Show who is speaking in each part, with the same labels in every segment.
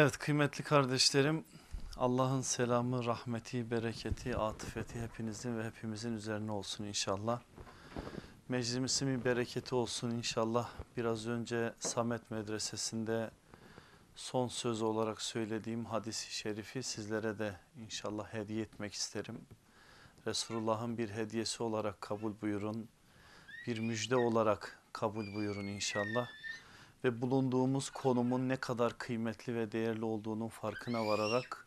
Speaker 1: Evet kıymetli kardeşlerim Allah'ın selamı, rahmeti, bereketi, atıfeti hepinizin ve hepimizin üzerine olsun inşallah. Meclisimin bereketi olsun inşallah. Biraz önce Samet Medresesi'nde son söz olarak söylediğim hadisi şerifi sizlere de inşallah hediye etmek isterim. Resulullah'ın bir hediyesi olarak kabul buyurun. Bir müjde olarak kabul buyurun inşallah ve bulunduğumuz konumun ne kadar kıymetli ve değerli olduğunun farkına vararak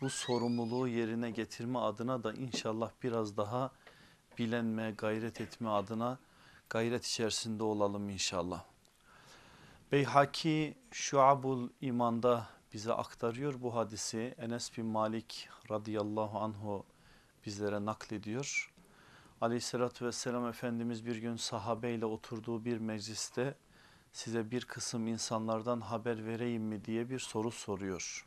Speaker 1: bu sorumluluğu yerine getirme adına da inşallah biraz daha bilenme, gayret etme adına gayret içerisinde olalım inşallah. Beyhaki Şuabul İman'da bize aktarıyor bu hadisi. Enes bin Malik radıyallahu anhu bizlere naklediyor. Aleyhissalatü vesselam Efendimiz bir gün sahabeyle oturduğu bir mecliste size bir kısım insanlardan haber vereyim mi diye bir soru soruyor.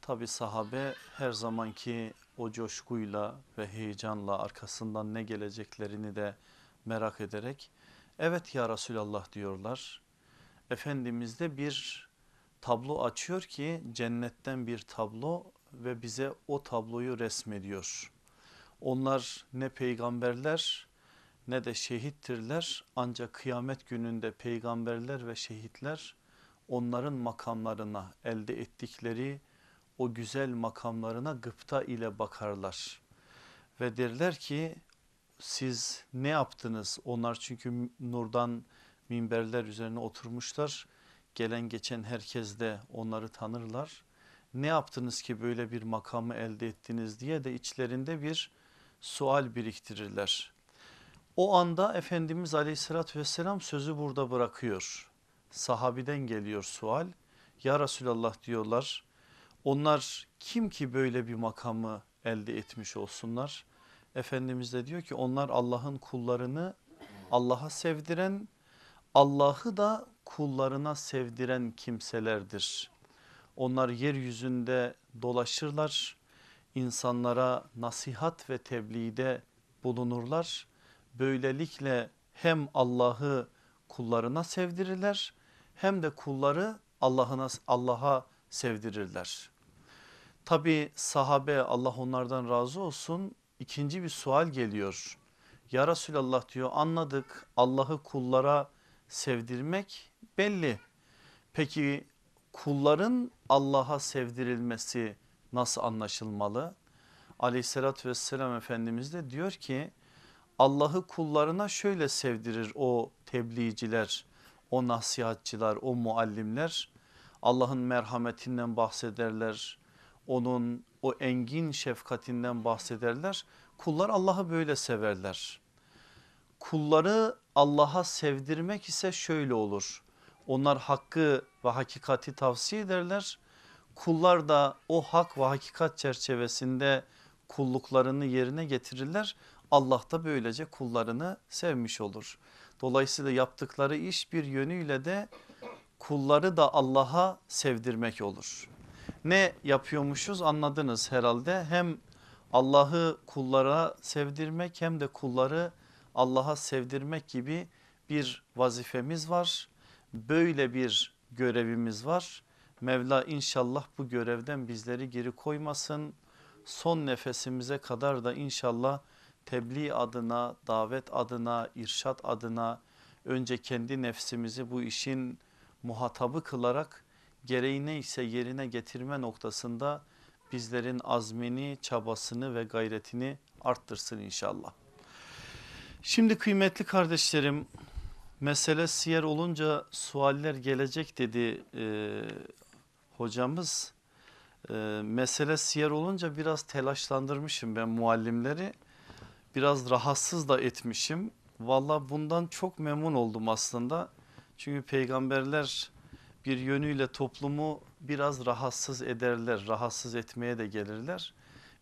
Speaker 1: Tabi sahabe her zamanki o coşkuyla ve heyecanla arkasından ne geleceklerini de merak ederek evet ya Resulallah diyorlar. Efendimiz de bir tablo açıyor ki cennetten bir tablo ve bize o tabloyu resmediyor. Onlar ne peygamberler ne de şehittirler ancak kıyamet gününde peygamberler ve şehitler onların makamlarına elde ettikleri o güzel makamlarına gıpta ile bakarlar. Ve derler ki siz ne yaptınız? Onlar çünkü nurdan minberler üzerine oturmuşlar. Gelen geçen herkes de onları tanırlar. Ne yaptınız ki böyle bir makamı elde ettiniz diye de içlerinde bir sual biriktirirler. O anda Efendimiz aleyhissalatü vesselam sözü burada bırakıyor. Sahabiden geliyor sual. Ya Resulallah diyorlar onlar kim ki böyle bir makamı elde etmiş olsunlar? Efendimiz de diyor ki onlar Allah'ın kullarını Allah'a sevdiren Allah'ı da kullarına sevdiren kimselerdir. Onlar yeryüzünde dolaşırlar, insanlara nasihat ve tebliğde bulunurlar böylelikle hem Allah'ı kullarına sevdirirler hem de kulları Allah'ına Allah'a sevdirirler. Tabi sahabe Allah onlardan razı olsun ikinci bir sual geliyor. Ya Resulallah diyor anladık Allah'ı kullara sevdirmek belli. Peki kulların Allah'a sevdirilmesi nasıl anlaşılmalı? Aleyhissalatü vesselam Efendimiz de diyor ki Allah'ı kullarına şöyle sevdirir o tebliğciler, o nasihatçılar, o muallimler. Allah'ın merhametinden bahsederler. Onun o engin şefkatinden bahsederler. Kullar Allah'ı böyle severler. Kulları Allah'a sevdirmek ise şöyle olur. Onlar hakkı ve hakikati tavsiye ederler. Kullar da o hak ve hakikat çerçevesinde kulluklarını yerine getirirler. Allah da böylece kullarını sevmiş olur. Dolayısıyla yaptıkları iş bir yönüyle de kulları da Allah'a sevdirmek olur. Ne yapıyormuşuz anladınız herhalde hem Allah'ı kullara sevdirmek hem de kulları Allah'a sevdirmek gibi bir vazifemiz var. Böyle bir görevimiz var. Mevla inşallah bu görevden bizleri geri koymasın. Son nefesimize kadar da inşallah tebliğ adına, davet adına, irşat adına önce kendi nefsimizi bu işin muhatabı kılarak gereği neyse yerine getirme noktasında bizlerin azmini, çabasını ve gayretini arttırsın inşallah. Şimdi kıymetli kardeşlerim mesele siyer olunca sualler gelecek dedi e, hocamız. E, mesele siyer olunca biraz telaşlandırmışım ben muallimleri biraz rahatsız da etmişim. Valla bundan çok memnun oldum aslında. Çünkü peygamberler bir yönüyle toplumu biraz rahatsız ederler, rahatsız etmeye de gelirler.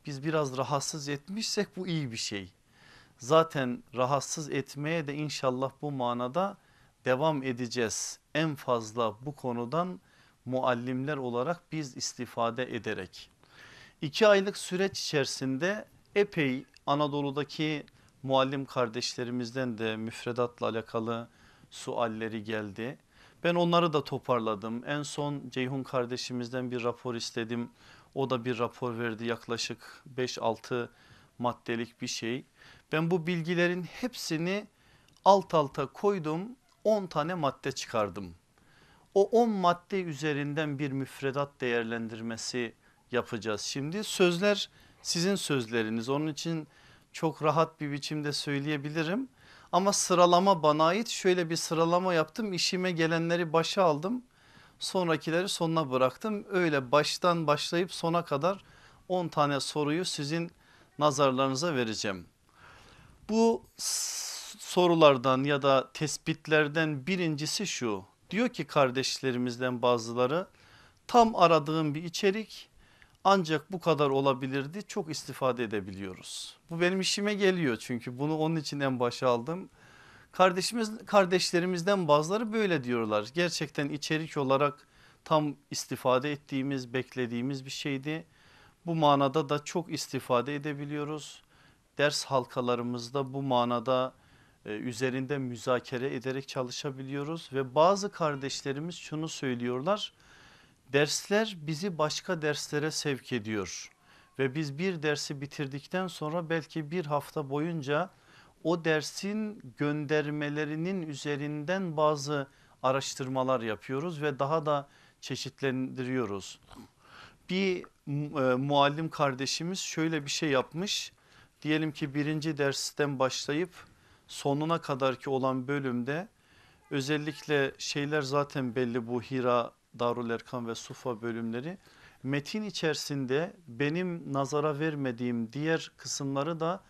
Speaker 1: Biz biraz rahatsız etmişsek bu iyi bir şey. Zaten rahatsız etmeye de inşallah bu manada devam edeceğiz. En fazla bu konudan muallimler olarak biz istifade ederek. İki aylık süreç içerisinde epey Anadolu'daki muallim kardeşlerimizden de müfredatla alakalı sualleri geldi. Ben onları da toparladım. En son Ceyhun kardeşimizden bir rapor istedim. O da bir rapor verdi yaklaşık 5-6 maddelik bir şey. Ben bu bilgilerin hepsini alt alta koydum 10 tane madde çıkardım. O 10 madde üzerinden bir müfredat değerlendirmesi yapacağız. Şimdi sözler sizin sözleriniz onun için çok rahat bir biçimde söyleyebilirim. Ama sıralama bana ait şöyle bir sıralama yaptım işime gelenleri başa aldım sonrakileri sonuna bıraktım. Öyle baştan başlayıp sona kadar 10 tane soruyu sizin nazarlarınıza vereceğim. Bu sorulardan ya da tespitlerden birincisi şu diyor ki kardeşlerimizden bazıları tam aradığım bir içerik ancak bu kadar olabilirdi çok istifade edebiliyoruz. Bu benim işime geliyor çünkü bunu onun için en başa aldım. Kardeşimiz, kardeşlerimizden bazıları böyle diyorlar. Gerçekten içerik olarak tam istifade ettiğimiz beklediğimiz bir şeydi. Bu manada da çok istifade edebiliyoruz. Ders halkalarımızda bu manada e, üzerinde müzakere ederek çalışabiliyoruz ve bazı kardeşlerimiz şunu söylüyorlar Dersler bizi başka derslere sevk ediyor ve biz bir dersi bitirdikten sonra belki bir hafta boyunca o dersin göndermelerinin üzerinden bazı araştırmalar yapıyoruz ve daha da çeşitlendiriyoruz. Bir e, muallim kardeşimiz şöyle bir şey yapmış. Diyelim ki birinci dersten başlayıp sonuna kadarki olan bölümde özellikle şeyler zaten belli bu Hira Darul Erkan ve Sufa bölümleri metin içerisinde benim nazara vermediğim diğer kısımları da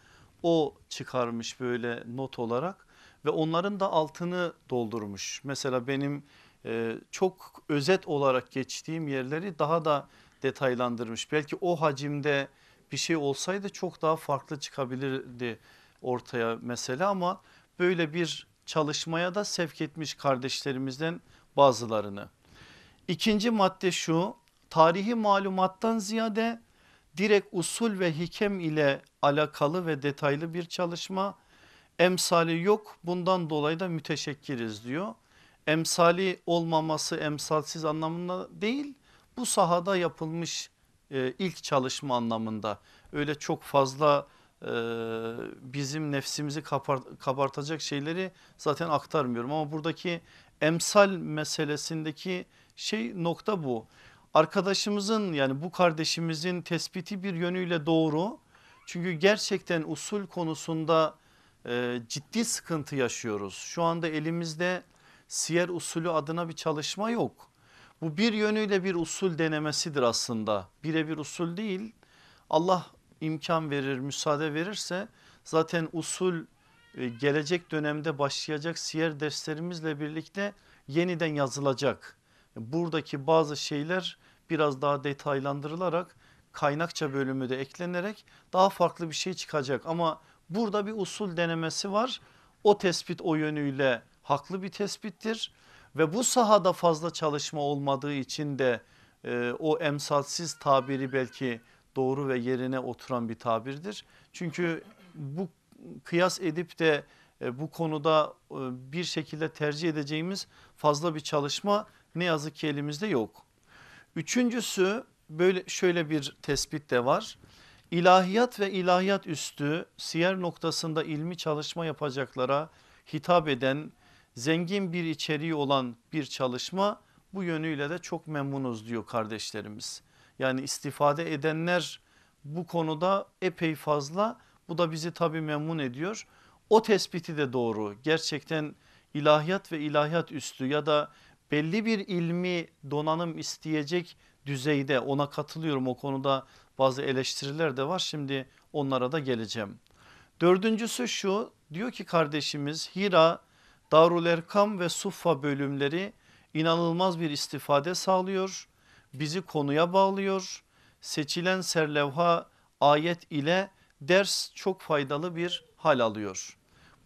Speaker 1: o çıkarmış böyle not olarak ve onların da altını doldurmuş. Mesela benim e, çok özet olarak geçtiğim yerleri daha da detaylandırmış. Belki o hacimde bir şey olsaydı çok daha farklı çıkabilirdi ortaya mesele ama böyle bir çalışmaya da sevk etmiş kardeşlerimizden bazılarını. İkinci madde şu tarihi malumattan ziyade direkt usul ve hikem ile alakalı ve detaylı bir çalışma emsali yok bundan dolayı da müteşekkiriz diyor. Emsali olmaması emsalsiz anlamında değil bu sahada yapılmış e, ilk çalışma anlamında öyle çok fazla e, bizim nefsimizi kabart kabartacak şeyleri zaten aktarmıyorum ama buradaki emsal meselesindeki şey nokta bu. Arkadaşımızın yani bu kardeşimizin tespiti bir yönüyle doğru. Çünkü gerçekten usul konusunda e, ciddi sıkıntı yaşıyoruz. Şu anda elimizde siyer usulü adına bir çalışma yok. Bu bir yönüyle bir usul denemesidir aslında. Birebir usul değil. Allah imkan verir, müsaade verirse zaten usul e, gelecek dönemde başlayacak siyer derslerimizle birlikte yeniden yazılacak buradaki bazı şeyler biraz daha detaylandırılarak kaynakça bölümü de eklenerek daha farklı bir şey çıkacak. Ama burada bir usul denemesi var. O tespit o yönüyle haklı bir tespittir ve bu sahada fazla çalışma olmadığı için de e, o emsalsiz tabiri belki doğru ve yerine oturan bir tabirdir. Çünkü bu kıyas edip de e, bu konuda e, bir şekilde tercih edeceğimiz fazla bir çalışma ne yazık ki elimizde yok. Üçüncüsü böyle şöyle bir tespit de var. İlahiyat ve ilahiyat üstü siyer noktasında ilmi çalışma yapacaklara hitap eden zengin bir içeriği olan bir çalışma bu yönüyle de çok memnunuz diyor kardeşlerimiz. Yani istifade edenler bu konuda epey fazla bu da bizi tabii memnun ediyor. O tespiti de doğru gerçekten ilahiyat ve ilahiyat üstü ya da belli bir ilmi donanım isteyecek düzeyde ona katılıyorum o konuda bazı eleştiriler de var şimdi onlara da geleceğim. Dördüncüsü şu diyor ki kardeşimiz Hira Darul Erkam ve Suffa bölümleri inanılmaz bir istifade sağlıyor. Bizi konuya bağlıyor. Seçilen serlevha ayet ile ders çok faydalı bir hal alıyor.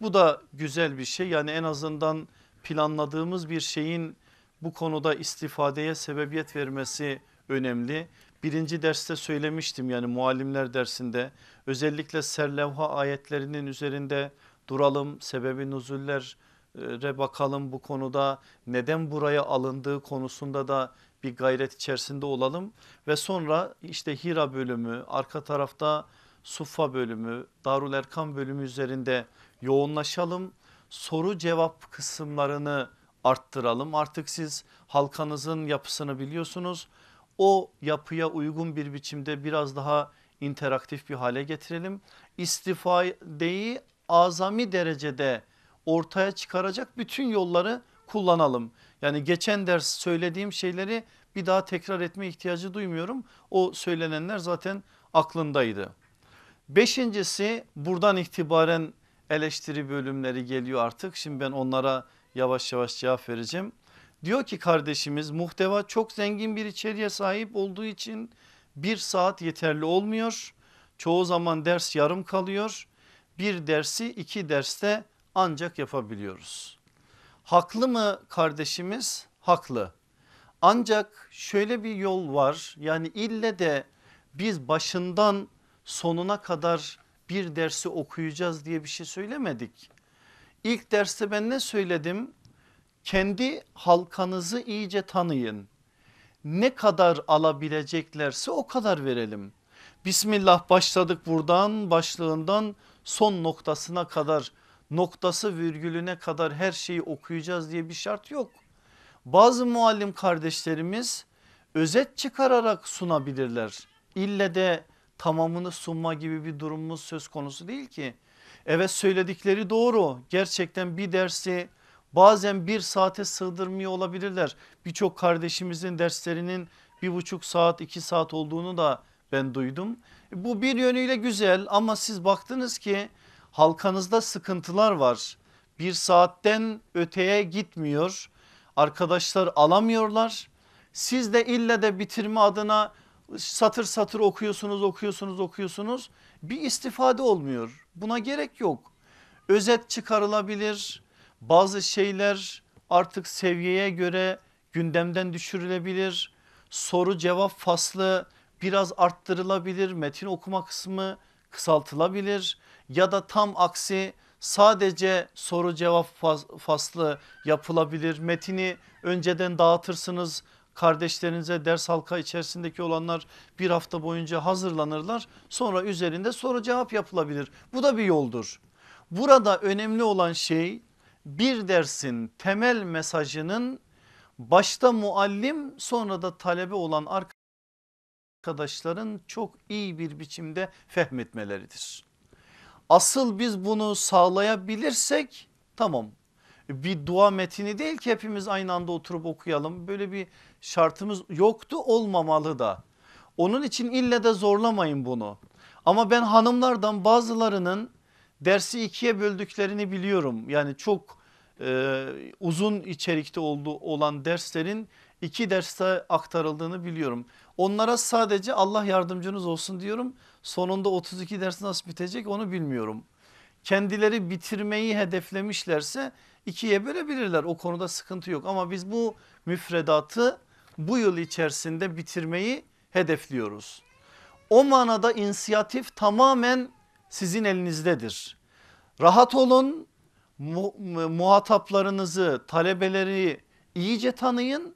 Speaker 1: Bu da güzel bir şey yani en azından planladığımız bir şeyin bu konuda istifadeye sebebiyet vermesi önemli. Birinci derste söylemiştim yani muallimler dersinde özellikle serlevha ayetlerinin üzerinde duralım sebebi nuzullere bakalım bu konuda neden buraya alındığı konusunda da bir gayret içerisinde olalım ve sonra işte Hira bölümü arka tarafta Suffa bölümü Darul erkan bölümü üzerinde yoğunlaşalım soru cevap kısımlarını arttıralım. Artık siz halkanızın yapısını biliyorsunuz. O yapıya uygun bir biçimde biraz daha interaktif bir hale getirelim. İstifadeyi azami derecede ortaya çıkaracak bütün yolları kullanalım. Yani geçen ders söylediğim şeyleri bir daha tekrar etme ihtiyacı duymuyorum. O söylenenler zaten aklındaydı. Beşincisi buradan itibaren eleştiri bölümleri geliyor artık. Şimdi ben onlara yavaş yavaş cevap vereceğim. Diyor ki kardeşimiz muhteva çok zengin bir içeriğe sahip olduğu için bir saat yeterli olmuyor. Çoğu zaman ders yarım kalıyor. Bir dersi iki derste ancak yapabiliyoruz. Haklı mı kardeşimiz? Haklı. Ancak şöyle bir yol var yani ille de biz başından sonuna kadar bir dersi okuyacağız diye bir şey söylemedik. İlk derste ben ne söyledim? Kendi halkanızı iyice tanıyın. Ne kadar alabileceklerse o kadar verelim. Bismillah başladık buradan başlığından son noktasına kadar noktası virgülüne kadar her şeyi okuyacağız diye bir şart yok. Bazı muallim kardeşlerimiz özet çıkararak sunabilirler. İlle de tamamını sunma gibi bir durumumuz söz konusu değil ki. Evet söyledikleri doğru gerçekten bir dersi bazen bir saate sığdırmıyor olabilirler. Birçok kardeşimizin derslerinin bir buçuk saat iki saat olduğunu da ben duydum. Bu bir yönüyle güzel ama siz baktınız ki halkanızda sıkıntılar var. Bir saatten öteye gitmiyor arkadaşlar alamıyorlar. Siz de ille de bitirme adına satır satır okuyorsunuz okuyorsunuz okuyorsunuz bir istifade olmuyor buna gerek yok özet çıkarılabilir bazı şeyler artık seviyeye göre gündemden düşürülebilir soru cevap faslı biraz arttırılabilir metin okuma kısmı kısaltılabilir ya da tam aksi sadece soru cevap faslı yapılabilir metini önceden dağıtırsınız Kardeşlerinize ders halka içerisindeki olanlar bir hafta boyunca hazırlanırlar. Sonra üzerinde soru cevap yapılabilir. Bu da bir yoldur. Burada önemli olan şey bir dersin temel mesajının başta muallim sonra da talebe olan arkadaşların çok iyi bir biçimde fehmetmeleridir. Asıl biz bunu sağlayabilirsek tamam bir dua metini değil ki hepimiz aynı anda oturup okuyalım. Böyle bir şartımız yoktu olmamalı da. Onun için ille de zorlamayın bunu. Ama ben hanımlardan bazılarının dersi ikiye böldüklerini biliyorum. Yani çok e, uzun içerikte olduğu olan derslerin iki derste aktarıldığını biliyorum. Onlara sadece Allah yardımcınız olsun diyorum. Sonunda 32 ders nasıl bitecek onu bilmiyorum. Kendileri bitirmeyi hedeflemişlerse ikiye bölebilirler o konuda sıkıntı yok ama biz bu müfredatı bu yıl içerisinde bitirmeyi hedefliyoruz. O manada inisiyatif tamamen sizin elinizdedir. Rahat olun mu muhataplarınızı talebeleri iyice tanıyın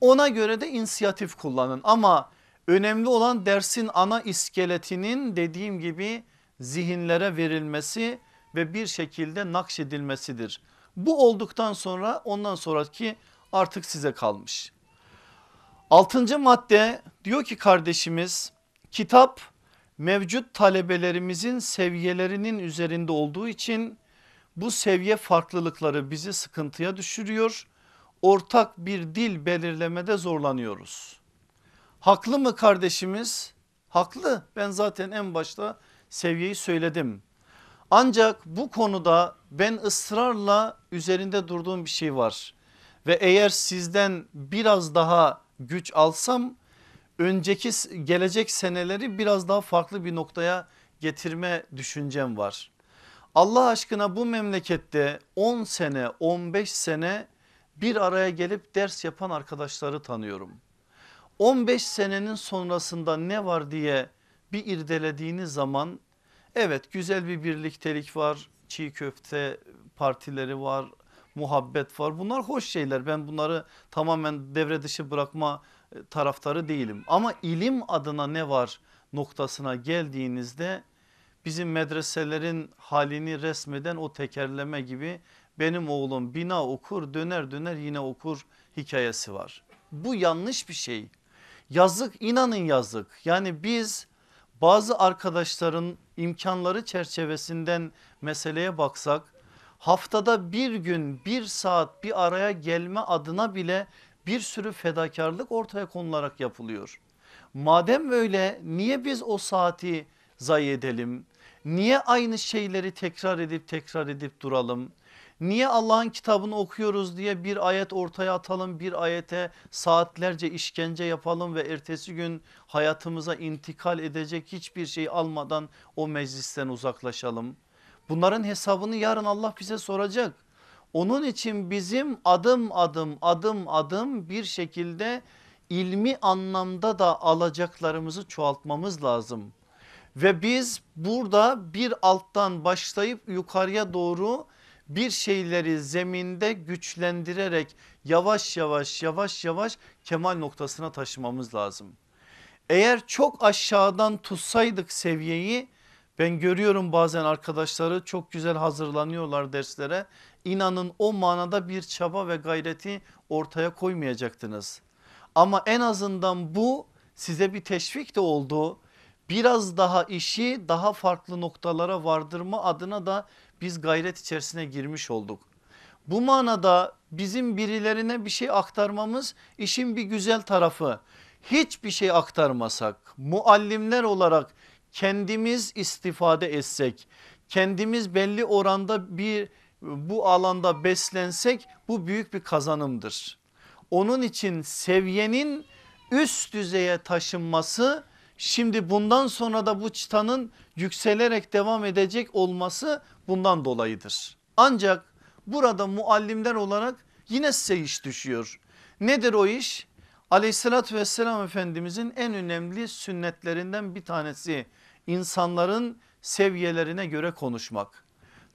Speaker 1: ona göre de inisiyatif kullanın ama önemli olan dersin ana iskeletinin dediğim gibi zihinlere verilmesi ve bir şekilde nakşedilmesidir. Bu olduktan sonra ondan sonraki artık size kalmış. Altıncı madde diyor ki kardeşimiz kitap mevcut talebelerimizin seviyelerinin üzerinde olduğu için bu seviye farklılıkları bizi sıkıntıya düşürüyor. Ortak bir dil belirlemede zorlanıyoruz. Haklı mı kardeşimiz? Haklı ben zaten en başta seviyeyi söyledim. Ancak bu konuda ben ısrarla üzerinde durduğum bir şey var. Ve eğer sizden biraz daha güç alsam önceki gelecek seneleri biraz daha farklı bir noktaya getirme düşüncem var. Allah aşkına bu memlekette 10 sene 15 sene bir araya gelip ders yapan arkadaşları tanıyorum. 15 senenin sonrasında ne var diye bir irdelediğiniz zaman Evet güzel bir birliktelik var, çiğ köfte partileri var, muhabbet var. Bunlar hoş şeyler. Ben bunları tamamen devre dışı bırakma e, taraftarı değilim. Ama ilim adına ne var noktasına geldiğinizde bizim medreselerin halini resmeden o tekerleme gibi benim oğlum bina okur döner döner yine okur hikayesi var. Bu yanlış bir şey. Yazık inanın yazık. Yani biz bazı arkadaşların imkanları çerçevesinden meseleye baksak haftada bir gün bir saat bir araya gelme adına bile bir sürü fedakarlık ortaya konularak yapılıyor. Madem öyle niye biz o saati zayi edelim? Niye aynı şeyleri tekrar edip tekrar edip duralım? Niye Allah'ın kitabını okuyoruz diye bir ayet ortaya atalım bir ayete saatlerce işkence yapalım ve ertesi gün hayatımıza intikal edecek hiçbir şey almadan o meclisten uzaklaşalım. Bunların hesabını yarın Allah bize soracak. Onun için bizim adım adım adım adım bir şekilde ilmi anlamda da alacaklarımızı çoğaltmamız lazım. Ve biz burada bir alttan başlayıp yukarıya doğru bir şeyleri zeminde güçlendirerek yavaş yavaş yavaş yavaş kemal noktasına taşımamız lazım. Eğer çok aşağıdan tutsaydık seviyeyi ben görüyorum bazen arkadaşları çok güzel hazırlanıyorlar derslere. İnanın o manada bir çaba ve gayreti ortaya koymayacaktınız. Ama en azından bu size bir teşvik de oldu. Biraz daha işi daha farklı noktalara vardırma adına da biz gayret içerisine girmiş olduk. Bu manada bizim birilerine bir şey aktarmamız işin bir güzel tarafı. Hiçbir şey aktarmasak muallimler olarak kendimiz istifade etsek kendimiz belli oranda bir bu alanda beslensek bu büyük bir kazanımdır. Onun için seviyenin üst düzeye taşınması şimdi bundan sonra da bu çıtanın yükselerek devam edecek olması bundan dolayıdır. Ancak burada muallimler olarak yine size iş düşüyor. Nedir o iş? Aleyhissalatü vesselam Efendimizin en önemli sünnetlerinden bir tanesi insanların seviyelerine göre konuşmak.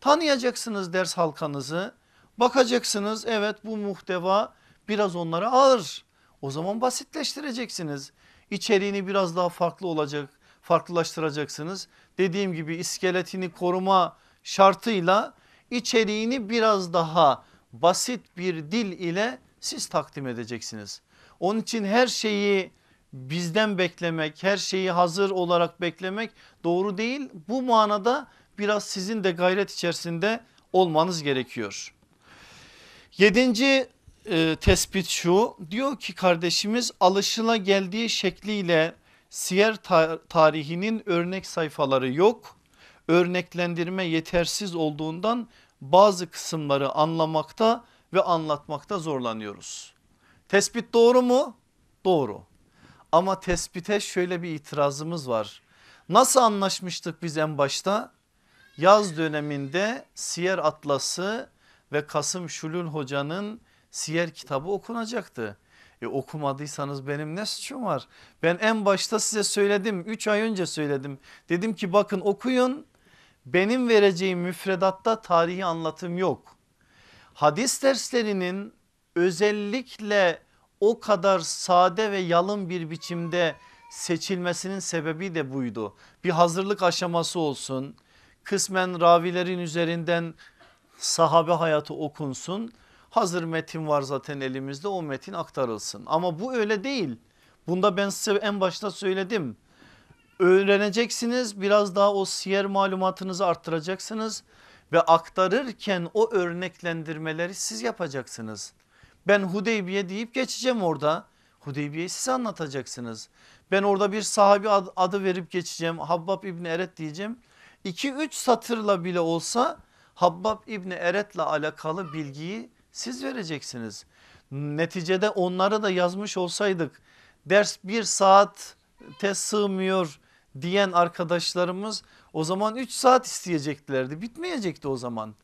Speaker 1: Tanıyacaksınız ders halkanızı bakacaksınız evet bu muhteva biraz onlara ağır o zaman basitleştireceksiniz. İçeriğini biraz daha farklı olacak farklılaştıracaksınız. Dediğim gibi iskeletini koruma şartıyla içeriğini biraz daha basit bir dil ile siz takdim edeceksiniz. Onun için her şeyi bizden beklemek, her şeyi hazır olarak beklemek doğru değil. Bu manada biraz sizin de gayret içerisinde olmanız gerekiyor. Yedinci e, tespit şu diyor ki kardeşimiz alışıla geldiği şekliyle siyer tarihinin örnek sayfaları yok örneklendirme yetersiz olduğundan bazı kısımları anlamakta ve anlatmakta zorlanıyoruz. Tespit doğru mu? Doğru. Ama tespite şöyle bir itirazımız var. Nasıl anlaşmıştık biz en başta? Yaz döneminde Siyer Atlası ve Kasım Şulül Hoca'nın Siyer kitabı okunacaktı. E okumadıysanız benim ne suçum var? Ben en başta size söyledim 3 ay önce söyledim. Dedim ki bakın okuyun benim vereceğim müfredatta tarihi anlatım yok. Hadis derslerinin özellikle o kadar sade ve yalın bir biçimde seçilmesinin sebebi de buydu. Bir hazırlık aşaması olsun kısmen ravilerin üzerinden sahabe hayatı okunsun. Hazır metin var zaten elimizde o metin aktarılsın ama bu öyle değil. Bunda ben size en başta söyledim öğreneceksiniz biraz daha o siyer malumatınızı arttıracaksınız ve aktarırken o örneklendirmeleri siz yapacaksınız. Ben Hudeybiye deyip geçeceğim orada. Hudeybiye'yi size anlatacaksınız. Ben orada bir sahabi adı verip geçeceğim. Habbab İbni Eret diyeceğim. 2-3 satırla bile olsa Habbab İbni Eret'le alakalı bilgiyi siz vereceksiniz. Neticede onları da yazmış olsaydık ders bir te sığmıyor diyen arkadaşlarımız o zaman 3 saat isteyeceklerdi bitmeyecekti o zaman.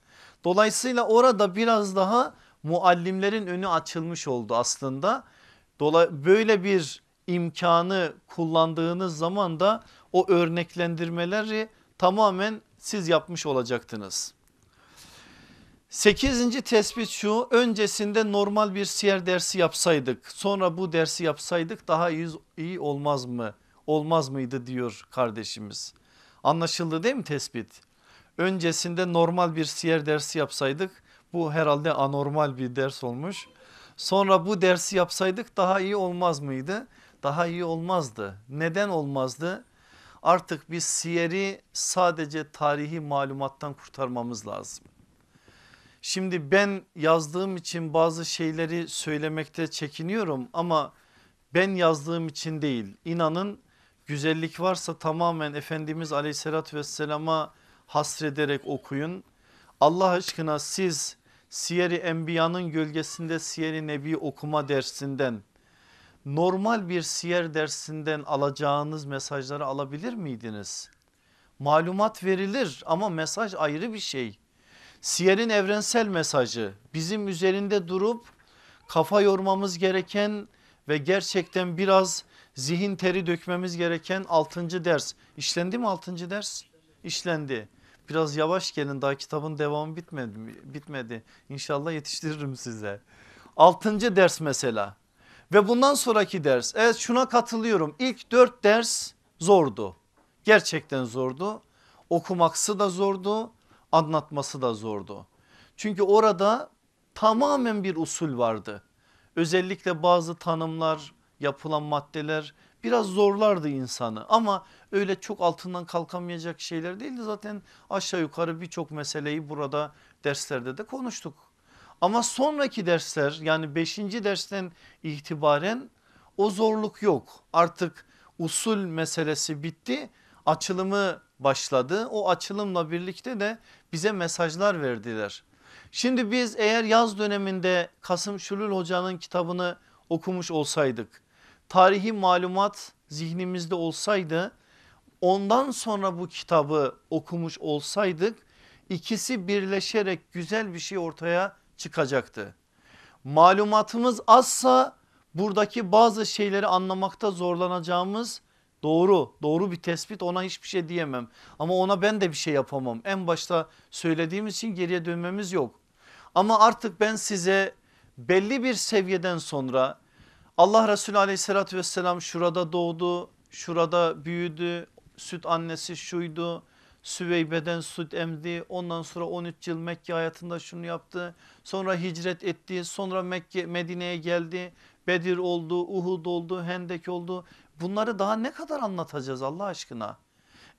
Speaker 1: Dolayısıyla orada biraz daha muallimlerin önü açılmış oldu aslında. Dolay böyle bir imkanı kullandığınız zaman da o örneklendirmeleri tamamen siz yapmış olacaktınız. Sekizinci tespit şu öncesinde normal bir siyer dersi yapsaydık sonra bu dersi yapsaydık daha iyi olmaz mı olmaz mıydı diyor kardeşimiz. Anlaşıldı değil mi tespit? Öncesinde normal bir siyer dersi yapsaydık bu herhalde anormal bir ders olmuş. Sonra bu dersi yapsaydık daha iyi olmaz mıydı? Daha iyi olmazdı. Neden olmazdı? Artık biz siyeri sadece tarihi malumattan kurtarmamız lazım. Şimdi ben yazdığım için bazı şeyleri söylemekte çekiniyorum ama ben yazdığım için değil. İnanın güzellik varsa tamamen Efendimiz aleyhissalatü vesselama hasrederek okuyun. Allah aşkına siz Siyeri i Enbiya'nın gölgesinde Siyeri Nebi okuma dersinden normal bir siyer dersinden alacağınız mesajları alabilir miydiniz? Malumat verilir ama mesaj ayrı bir şey. Siyerin evrensel mesajı bizim üzerinde durup kafa yormamız gereken ve gerçekten biraz zihin teri dökmemiz gereken altıncı ders. İşlendi mi altıncı ders? İşlendi. Biraz yavaş gelin daha kitabın devamı bitmedi. bitmedi. İnşallah yetiştiririm size. altıncı ders mesela ve bundan sonraki ders evet şuna katılıyorum ilk dört ders zordu. Gerçekten zordu. Okumaksı da zordu anlatması da zordu. Çünkü orada tamamen bir usul vardı. Özellikle bazı tanımlar yapılan maddeler biraz zorlardı insanı ama öyle çok altından kalkamayacak şeyler değildi. Zaten aşağı yukarı birçok meseleyi burada derslerde de konuştuk. Ama sonraki dersler yani 5. dersten itibaren o zorluk yok. Artık usul meselesi bitti açılımı başladı. O açılımla birlikte de bize mesajlar verdiler. Şimdi biz eğer yaz döneminde Kasım Şülül Hoca'nın kitabını okumuş olsaydık tarihi malumat zihnimizde olsaydı ondan sonra bu kitabı okumuş olsaydık ikisi birleşerek güzel bir şey ortaya çıkacaktı. Malumatımız azsa buradaki bazı şeyleri anlamakta zorlanacağımız doğru doğru bir tespit ona hiçbir şey diyemem ama ona ben de bir şey yapamam en başta söylediğim için geriye dönmemiz yok ama artık ben size belli bir seviyeden sonra Allah Resulü aleyhissalatü vesselam şurada doğdu, şurada büyüdü, süt annesi şuydu, Süveybe'den süt emdi ondan sonra 13 yıl Mekke hayatında şunu yaptı sonra hicret etti sonra Mekke Medine'ye geldi Bedir oldu Uhud oldu Hendek oldu bunları daha ne kadar anlatacağız Allah aşkına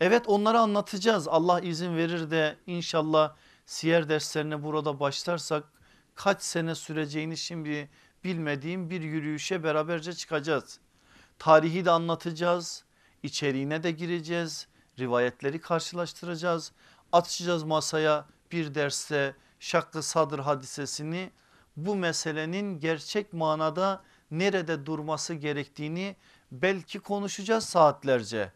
Speaker 1: evet onları anlatacağız Allah izin verir de inşallah siyer derslerine burada başlarsak kaç sene süreceğini şimdi bilmediğim bir yürüyüşe beraberce çıkacağız. Tarihi de anlatacağız, içeriğine de gireceğiz, rivayetleri karşılaştıracağız. Atacağız masaya bir derste Şaklı Sadr hadisesini bu meselenin gerçek manada nerede durması gerektiğini belki konuşacağız saatlerce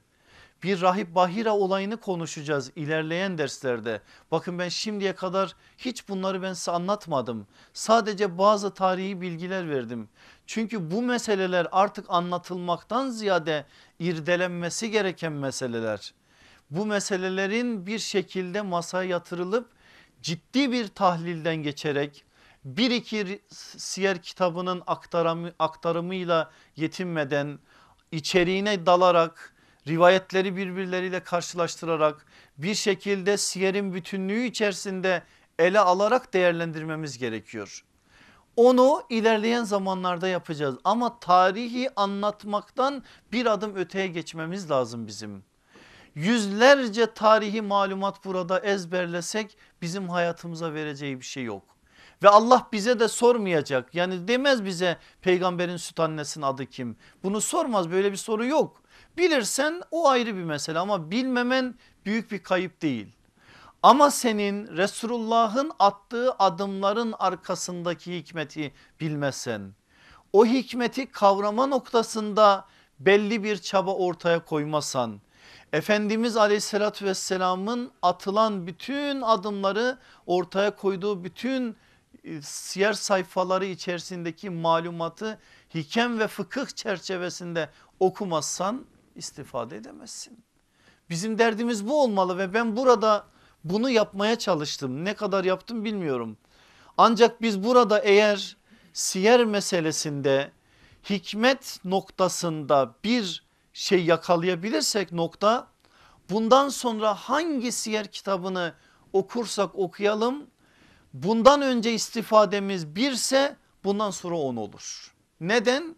Speaker 1: bir rahip Bahira olayını konuşacağız ilerleyen derslerde. Bakın ben şimdiye kadar hiç bunları ben size anlatmadım. Sadece bazı tarihi bilgiler verdim. Çünkü bu meseleler artık anlatılmaktan ziyade irdelenmesi gereken meseleler. Bu meselelerin bir şekilde masaya yatırılıp ciddi bir tahlilden geçerek bir iki siyer kitabının aktarımı, aktarımıyla yetinmeden içeriğine dalarak rivayetleri birbirleriyle karşılaştırarak bir şekilde siyerin bütünlüğü içerisinde ele alarak değerlendirmemiz gerekiyor. Onu ilerleyen zamanlarda yapacağız ama tarihi anlatmaktan bir adım öteye geçmemiz lazım bizim. Yüzlerce tarihi malumat burada ezberlesek bizim hayatımıza vereceği bir şey yok. Ve Allah bize de sormayacak yani demez bize peygamberin süt annesinin adı kim bunu sormaz böyle bir soru yok. Bilirsen o ayrı bir mesele ama bilmemen büyük bir kayıp değil. Ama senin Resulullah'ın attığı adımların arkasındaki hikmeti bilmesen o hikmeti kavrama noktasında belli bir çaba ortaya koymasan Efendimiz aleyhissalatü vesselamın atılan bütün adımları ortaya koyduğu bütün e, siyer sayfaları içerisindeki malumatı hikem ve fıkıh çerçevesinde okumazsan istifade edemezsin. Bizim derdimiz bu olmalı ve ben burada bunu yapmaya çalıştım. Ne kadar yaptım bilmiyorum. Ancak biz burada eğer siyer meselesinde hikmet noktasında bir şey yakalayabilirsek nokta bundan sonra hangi siyer kitabını okursak okuyalım bundan önce istifademiz birse bundan sonra on olur. Neden?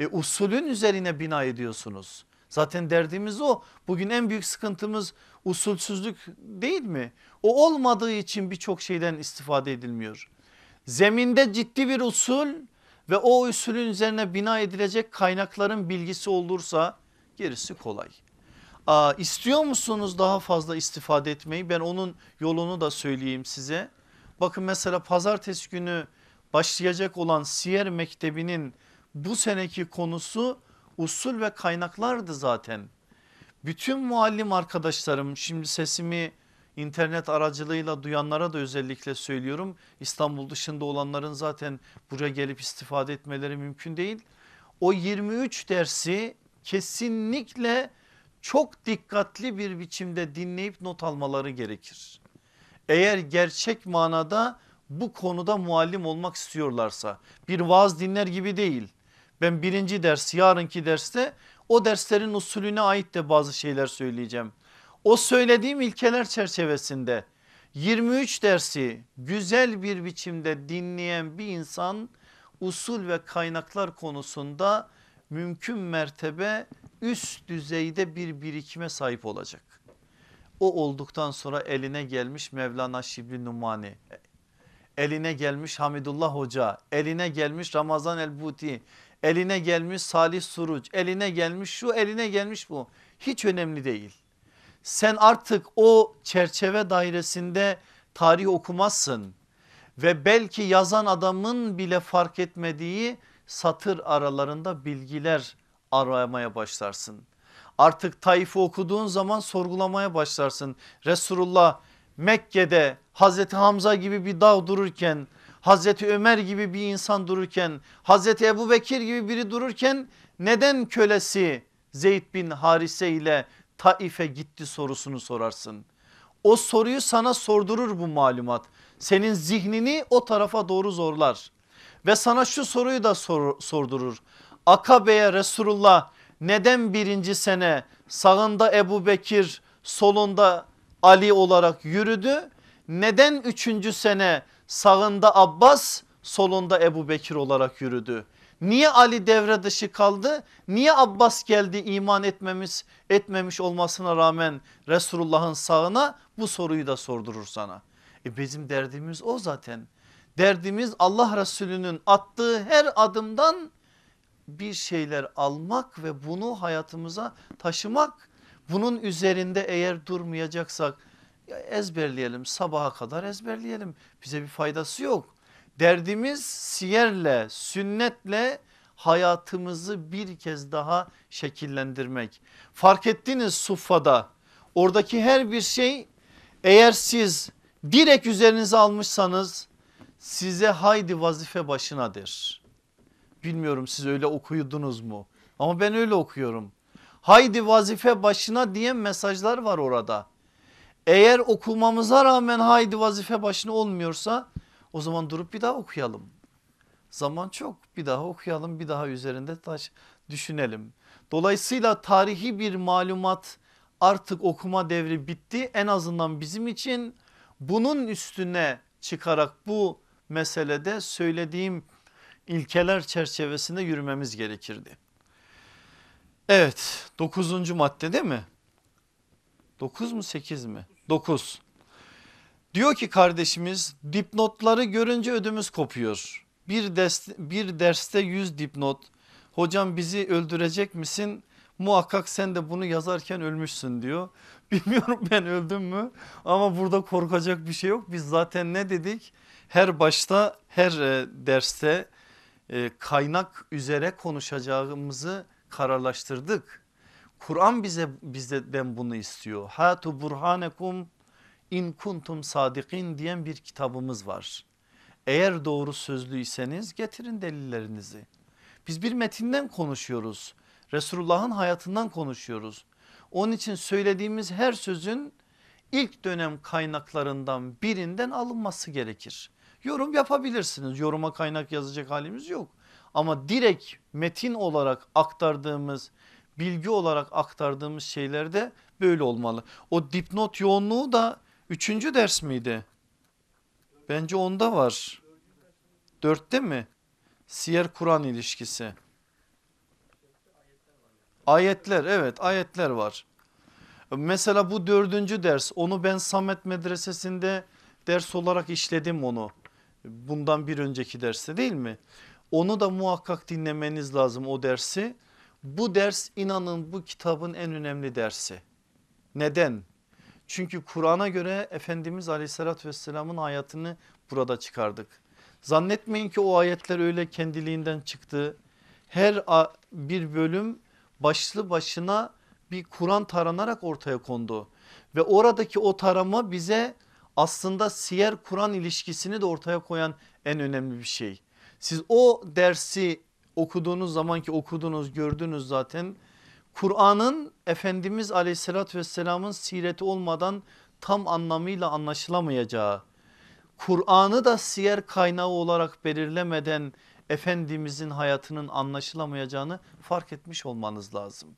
Speaker 1: E, usulün üzerine bina ediyorsunuz. Zaten derdimiz o. Bugün en büyük sıkıntımız usulsüzlük değil mi? O olmadığı için birçok şeyden istifade edilmiyor. Zeminde ciddi bir usul ve o usulün üzerine bina edilecek kaynakların bilgisi olursa gerisi kolay. Aa, istiyor musunuz daha fazla istifade etmeyi? Ben onun yolunu da söyleyeyim size. Bakın mesela pazartesi günü başlayacak olan Siyer Mektebi'nin bu seneki konusu usul ve kaynaklardı zaten. Bütün muallim arkadaşlarım şimdi sesimi internet aracılığıyla duyanlara da özellikle söylüyorum. İstanbul dışında olanların zaten buraya gelip istifade etmeleri mümkün değil. O 23 dersi kesinlikle çok dikkatli bir biçimde dinleyip not almaları gerekir. Eğer gerçek manada bu konuda muallim olmak istiyorlarsa bir vaaz dinler gibi değil ben birinci ders yarınki derste o derslerin usulüne ait de bazı şeyler söyleyeceğim. O söylediğim ilkeler çerçevesinde 23 dersi güzel bir biçimde dinleyen bir insan usul ve kaynaklar konusunda mümkün mertebe üst düzeyde bir birikime sahip olacak. O olduktan sonra eline gelmiş Mevlana Şibli Numani, eline gelmiş Hamidullah Hoca, eline gelmiş Ramazan El Eline gelmiş salih suruç, eline gelmiş şu, eline gelmiş bu. Hiç önemli değil. Sen artık o çerçeve dairesinde tarih okumazsın ve belki yazan adamın bile fark etmediği satır aralarında bilgiler aramaya başlarsın. Artık Taif'i okuduğun zaman sorgulamaya başlarsın. Resulullah Mekke'de Hazreti Hamza gibi bir dağ dururken Hazreti Ömer gibi bir insan dururken Hazreti Ebu Bekir gibi biri dururken neden kölesi Zeyd bin Harise ile Taif'e gitti sorusunu sorarsın. O soruyu sana sordurur bu malumat. Senin zihnini o tarafa doğru zorlar. Ve sana şu soruyu da sor, sordurur. Akabe'ye Resulullah neden birinci sene sağında Ebu Bekir solunda Ali olarak yürüdü? Neden üçüncü sene sağında Abbas solunda Ebu Bekir olarak yürüdü. Niye Ali devre dışı kaldı? Niye Abbas geldi iman etmemiz etmemiş olmasına rağmen Resulullah'ın sağına bu soruyu da sordurur sana. E bizim derdimiz o zaten. Derdimiz Allah Resulü'nün attığı her adımdan bir şeyler almak ve bunu hayatımıza taşımak. Bunun üzerinde eğer durmayacaksak ya ezberleyelim sabaha kadar ezberleyelim bize bir faydası yok. Derdimiz siyerle sünnetle hayatımızı bir kez daha şekillendirmek. Fark ettiniz suffada oradaki her bir şey eğer siz direkt üzerinize almışsanız size haydi vazife başına der. Bilmiyorum siz öyle okuyordunuz mu? Ama ben öyle okuyorum. Haydi vazife başına diyen mesajlar var orada. Eğer okumamıza rağmen haydi vazife başına olmuyorsa o zaman durup bir daha okuyalım. Zaman çok bir daha okuyalım bir daha üzerinde taş düşünelim. Dolayısıyla tarihi bir malumat artık okuma devri bitti en azından bizim için bunun üstüne çıkarak bu meselede söylediğim ilkeler çerçevesinde yürümemiz gerekirdi. Evet dokuzuncu madde değil mi? Dokuz mu sekiz mi? 9. Diyor ki kardeşimiz dipnotları görünce ödümüz kopuyor. Bir, ders, bir derste 100 dipnot. Hocam bizi öldürecek misin? Muhakkak sen de bunu yazarken ölmüşsün diyor. Bilmiyorum ben öldüm mü ama burada korkacak bir şey yok. Biz zaten ne dedik? Her başta her e, derste e, kaynak üzere konuşacağımızı kararlaştırdık. Kur'an bize bizden bunu istiyor. Hatu burhanekum in kuntum sadikin diyen bir kitabımız var. Eğer doğru sözlüyseniz getirin delillerinizi. Biz bir metinden konuşuyoruz. Resulullah'ın hayatından konuşuyoruz. Onun için söylediğimiz her sözün ilk dönem kaynaklarından birinden alınması gerekir. Yorum yapabilirsiniz. Yoruma kaynak yazacak halimiz yok. Ama direkt metin olarak aktardığımız bilgi olarak aktardığımız şeylerde böyle olmalı. O dipnot yoğunluğu da üçüncü ders miydi? Bence onda var. Dörtte mi? Siyer Kur'an ilişkisi. Ayetler evet ayetler var. Mesela bu dördüncü ders onu ben Samet medresesinde ders olarak işledim onu. Bundan bir önceki derste değil mi? Onu da muhakkak dinlemeniz lazım o dersi. Bu ders inanın bu kitabın en önemli dersi. Neden? Çünkü Kur'an'a göre Efendimiz aleyhissalatü vesselamın hayatını burada çıkardık. Zannetmeyin ki o ayetler öyle kendiliğinden çıktı. Her bir bölüm başlı başına bir Kur'an taranarak ortaya kondu. Ve oradaki o tarama bize aslında siyer Kur'an ilişkisini de ortaya koyan en önemli bir şey. Siz o dersi okuduğunuz zaman ki okudunuz gördünüz zaten. Kur'an'ın Efendimiz aleyhissalatü vesselamın sireti olmadan tam anlamıyla anlaşılamayacağı. Kur'an'ı da siyer kaynağı olarak belirlemeden Efendimizin hayatının anlaşılamayacağını fark etmiş olmanız lazım.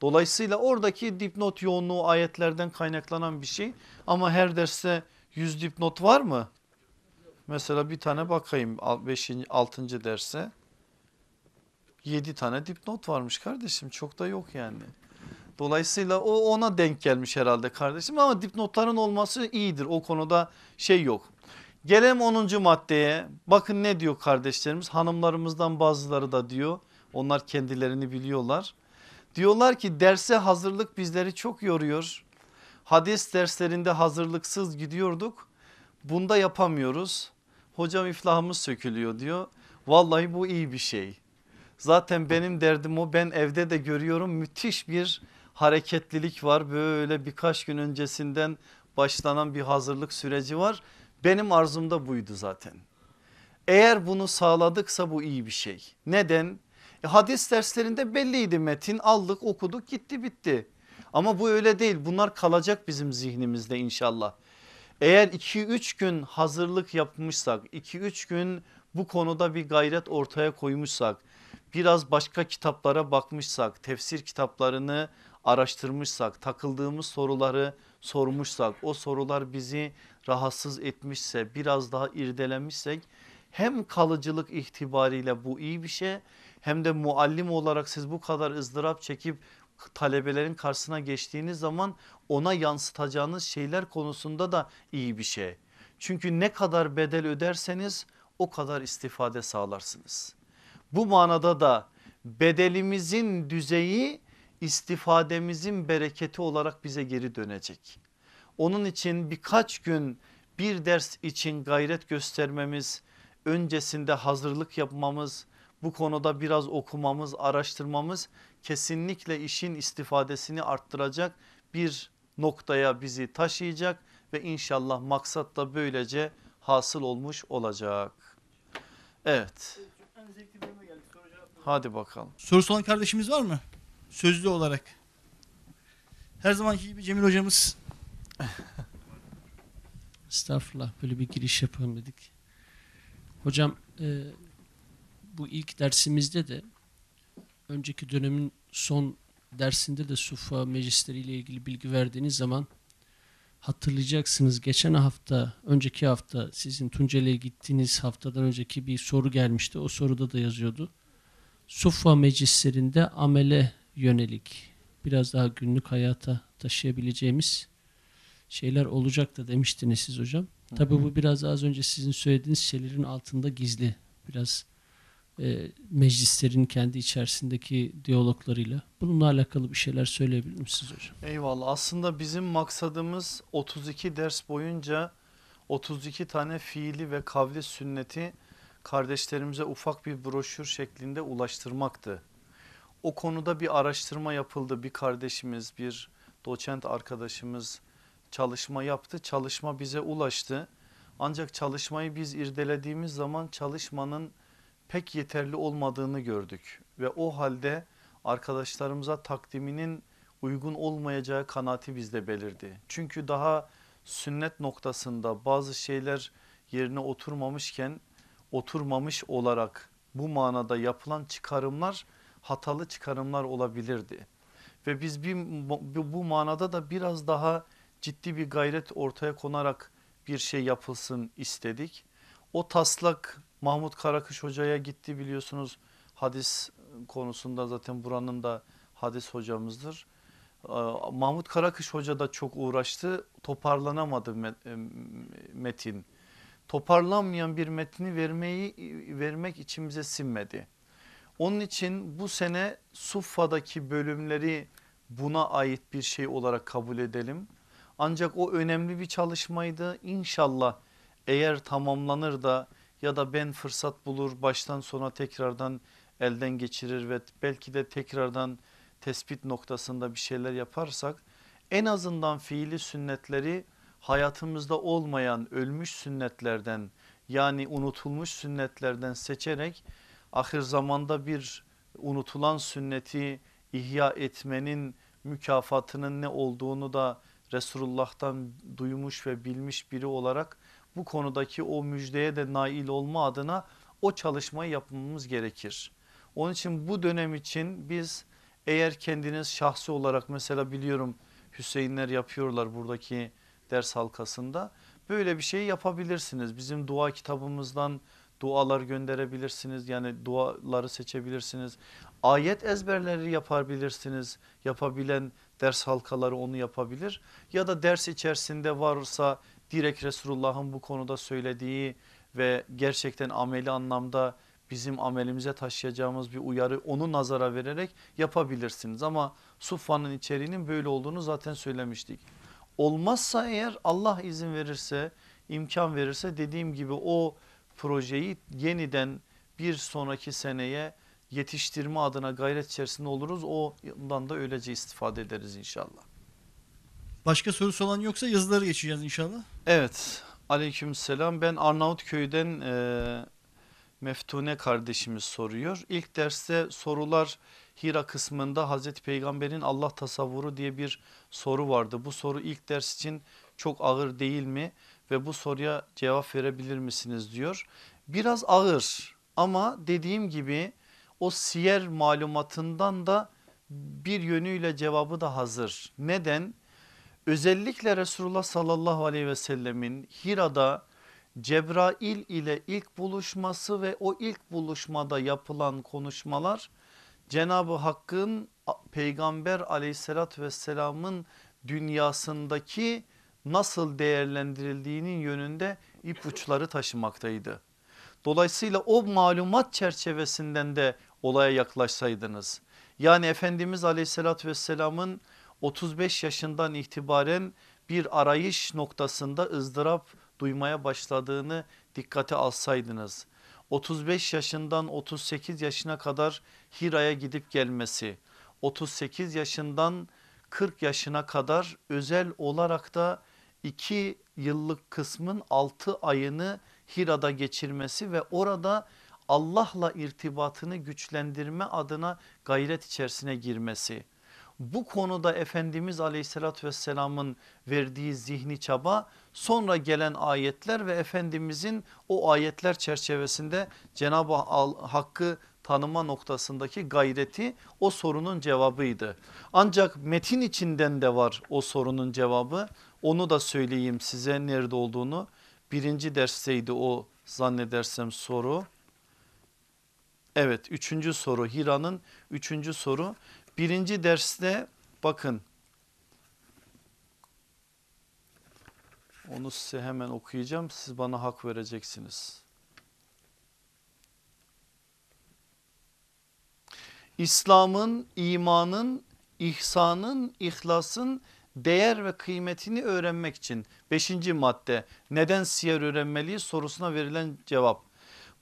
Speaker 1: Dolayısıyla oradaki dipnot yoğunluğu ayetlerden kaynaklanan bir şey ama her derste 100 dipnot var mı? Mesela bir tane bakayım 5. 6. derse. 7 tane dipnot varmış kardeşim çok da yok yani. Dolayısıyla o ona denk gelmiş herhalde kardeşim ama dipnotların olması iyidir o konuda şey yok. Gelelim 10. maddeye bakın ne diyor kardeşlerimiz hanımlarımızdan bazıları da diyor onlar kendilerini biliyorlar. Diyorlar ki derse hazırlık bizleri çok yoruyor. Hadis derslerinde hazırlıksız gidiyorduk. Bunda yapamıyoruz. Hocam iflahımız sökülüyor diyor. Vallahi bu iyi bir şey. Zaten benim derdim o ben evde de görüyorum müthiş bir hareketlilik var. Böyle birkaç gün öncesinden başlanan bir hazırlık süreci var. Benim arzum da buydu zaten. Eğer bunu sağladıksa bu iyi bir şey. Neden? E, hadis derslerinde belliydi metin aldık okuduk gitti bitti. Ama bu öyle değil bunlar kalacak bizim zihnimizde inşallah. Eğer 2-3 gün hazırlık yapmışsak 2-3 gün bu konuda bir gayret ortaya koymuşsak biraz başka kitaplara bakmışsak, tefsir kitaplarını araştırmışsak, takıldığımız soruları sormuşsak, o sorular bizi rahatsız etmişse, biraz daha irdelemişsek hem kalıcılık itibariyle bu iyi bir şey hem de muallim olarak siz bu kadar ızdırap çekip talebelerin karşısına geçtiğiniz zaman ona yansıtacağınız şeyler konusunda da iyi bir şey. Çünkü ne kadar bedel öderseniz o kadar istifade sağlarsınız. Bu manada da bedelimizin düzeyi istifademizin bereketi olarak bize geri dönecek. Onun için birkaç gün bir ders için gayret göstermemiz, öncesinde hazırlık yapmamız, bu konuda biraz okumamız, araştırmamız kesinlikle işin istifadesini arttıracak bir noktaya bizi taşıyacak ve inşallah maksat da böylece hasıl olmuş olacak. Evet. Hani Hadi bakalım. Sorusu olan kardeşimiz var mı? Sözlü olarak. Her zamanki gibi Cemil hocamız. Estağfurullah böyle bir giriş yapalım dedik. Hocam e, bu ilk dersimizde de önceki dönemin son dersinde de Sufa meclisleriyle ilgili bilgi verdiğiniz zaman hatırlayacaksınız geçen hafta, önceki hafta sizin Tunceli'ye gittiğiniz haftadan önceki bir soru gelmişti. O soruda da yazıyordu. Sufa meclislerinde amele yönelik biraz daha günlük hayata taşıyabileceğimiz şeyler olacak da demiştiniz siz hocam. Tabii bu biraz az önce sizin söylediğiniz şeylerin altında gizli. Biraz e, meclislerin kendi içerisindeki diyaloglarıyla bununla alakalı bir şeyler söyleyebilir misiniz hocam. Eyvallah aslında bizim maksadımız 32 ders boyunca 32 tane fiili ve kavli sünneti kardeşlerimize ufak bir broşür şeklinde ulaştırmaktı. O konuda bir araştırma yapıldı bir kardeşimiz bir doçent arkadaşımız çalışma yaptı çalışma bize ulaştı. Ancak çalışmayı biz irdelediğimiz zaman çalışmanın pek yeterli olmadığını gördük ve o halde arkadaşlarımıza takdiminin uygun olmayacağı kanaati bizde belirdi. Çünkü daha sünnet noktasında bazı şeyler yerine oturmamışken oturmamış olarak bu manada yapılan çıkarımlar hatalı çıkarımlar olabilirdi. Ve biz bir, bu manada da biraz daha ciddi bir gayret ortaya konarak bir şey yapılsın istedik. O taslak Mahmut Karakış hocaya gitti biliyorsunuz hadis konusunda zaten buranın da hadis hocamızdır. Ee, Mahmut Karakış hoca da çok uğraştı toparlanamadı e, metin. Toparlanmayan bir metni vermeyi vermek içimize sinmedi. Onun için bu sene Suffa'daki bölümleri buna ait bir şey olarak kabul edelim. Ancak o önemli bir çalışmaydı. İnşallah eğer tamamlanır da ya da ben fırsat bulur baştan sona tekrardan elden geçirir ve belki de tekrardan tespit noktasında bir şeyler yaparsak en azından fiili sünnetleri hayatımızda olmayan ölmüş sünnetlerden yani unutulmuş sünnetlerden seçerek ahir zamanda bir unutulan sünneti ihya etmenin mükafatının ne olduğunu da Resulullah'tan duymuş ve bilmiş biri olarak bu konudaki o müjdeye de nail olma adına o çalışmayı yapmamız gerekir. Onun için bu dönem için biz eğer kendiniz şahsi olarak mesela biliyorum Hüseyinler yapıyorlar buradaki ders halkasında. Böyle bir şey yapabilirsiniz. Bizim dua kitabımızdan dualar gönderebilirsiniz. Yani duaları seçebilirsiniz. Ayet ezberleri yapabilirsiniz. Yapabilen ders halkaları onu yapabilir. Ya da ders içerisinde varsa direkt Resulullah'ın bu konuda söylediği ve gerçekten ameli anlamda bizim amelimize taşıyacağımız bir uyarı onu nazara vererek yapabilirsiniz. Ama suffanın içeriğinin böyle olduğunu zaten söylemiştik. Olmazsa eğer Allah izin verirse imkan verirse dediğim gibi o projeyi yeniden bir sonraki seneye yetiştirme adına gayret içerisinde oluruz. Ondan da öylece istifade ederiz inşallah. Başka sorusu olan yoksa yazıları geçeceğiz inşallah. Evet. aleyküm selam. Ben Arnavutköy'den e, Meftune kardeşimiz soruyor. İlk derste sorular Hira kısmında Hazreti Peygamber'in Allah tasavvuru diye bir soru vardı. Bu soru ilk ders için çok ağır değil mi ve bu soruya cevap verebilir misiniz diyor. Biraz ağır ama dediğim gibi o siyer malumatından da bir yönüyle cevabı da hazır. Neden? Özellikle Resulullah sallallahu aleyhi ve sellemin Hira'da Cebrail ile ilk buluşması ve o ilk buluşmada yapılan konuşmalar Cenab-ı Hakk'ın peygamber aleyhissalatü vesselamın dünyasındaki nasıl değerlendirildiğinin yönünde ipuçları taşımaktaydı. Dolayısıyla o malumat çerçevesinden de olaya yaklaşsaydınız. Yani Efendimiz aleyhissalatü vesselamın 35 yaşından itibaren bir arayış noktasında ızdırap duymaya başladığını dikkate alsaydınız. 35 yaşından 38 yaşına kadar Hira'ya gidip gelmesi, 38 yaşından 40 yaşına kadar özel olarak da 2 yıllık kısmın 6 ayını Hira'da geçirmesi ve orada Allah'la irtibatını güçlendirme adına gayret içerisine girmesi bu konuda Efendimiz aleyhissalatü vesselamın verdiği zihni çaba sonra gelen ayetler ve Efendimizin o ayetler çerçevesinde Cenab-ı Hakk'ı tanıma noktasındaki gayreti o sorunun cevabıydı. Ancak metin içinden de var o sorunun cevabı onu da söyleyeyim size nerede olduğunu birinci dersteydi o zannedersem soru. Evet üçüncü soru Hira'nın üçüncü soru Birinci derste bakın onu size hemen okuyacağım siz bana hak vereceksiniz. İslam'ın, imanın, ihsanın, ihlasın değer ve kıymetini öğrenmek için beşinci madde neden siyer öğrenmeliyiz sorusuna verilen cevap.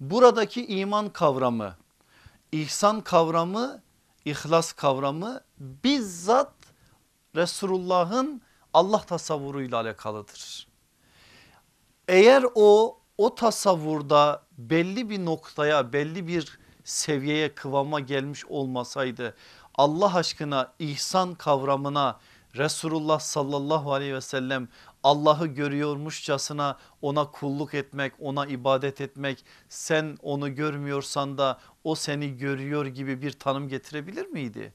Speaker 1: Buradaki iman kavramı, ihsan kavramı İhlas kavramı bizzat Resulullah'ın Allah tasavvuruyla alakalıdır. Eğer o o tasavvurda belli bir noktaya belli bir seviyeye kıvama gelmiş olmasaydı Allah aşkına ihsan kavramına Resulullah sallallahu aleyhi ve sellem Allah'ı görüyormuşçasına ona kulluk etmek ona ibadet etmek sen onu görmüyorsan da o seni görüyor gibi bir tanım getirebilir miydi?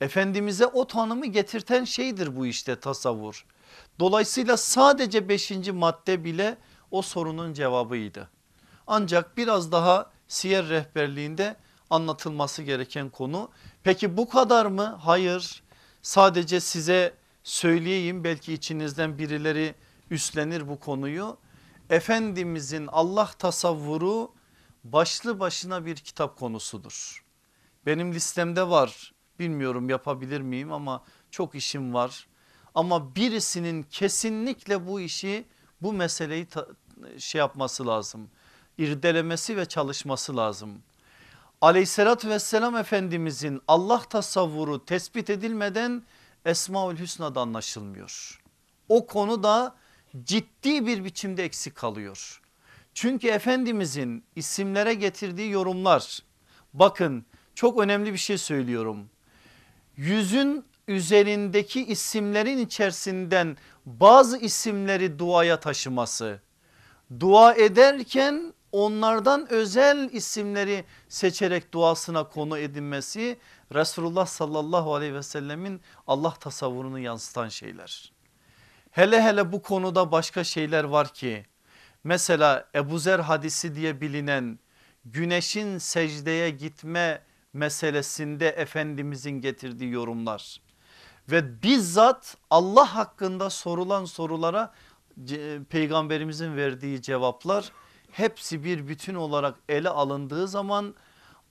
Speaker 1: Efendimiz'e o tanımı getirten şeydir bu işte tasavvur. Dolayısıyla sadece beşinci madde bile o sorunun cevabıydı. Ancak biraz daha siyer rehberliğinde anlatılması gereken konu. Peki bu kadar mı? Hayır sadece size söyleyeyim belki içinizden birileri üstlenir bu konuyu. Efendimizin Allah tasavvuru başlı başına bir kitap konusudur. Benim listemde var bilmiyorum yapabilir miyim ama çok işim var. Ama birisinin kesinlikle bu işi bu meseleyi şey yapması lazım. İrdelemesi ve çalışması lazım. Aleyhissalatü vesselam Efendimizin Allah tasavvuru tespit edilmeden Esmaül Hüsna'da anlaşılmıyor. O konu da ciddi bir biçimde eksik kalıyor. Çünkü Efendimizin isimlere getirdiği yorumlar bakın çok önemli bir şey söylüyorum. Yüzün üzerindeki isimlerin içerisinden bazı isimleri duaya taşıması. Dua ederken onlardan özel isimleri seçerek duasına konu edinmesi Resulullah sallallahu aleyhi ve sellemin Allah tasavvurunu yansıtan şeyler. Hele hele bu konuda başka şeyler var ki mesela Ebu Zer hadisi diye bilinen güneşin secdeye gitme meselesinde Efendimizin getirdiği yorumlar ve bizzat Allah hakkında sorulan sorulara peygamberimizin verdiği cevaplar hepsi bir bütün olarak ele alındığı zaman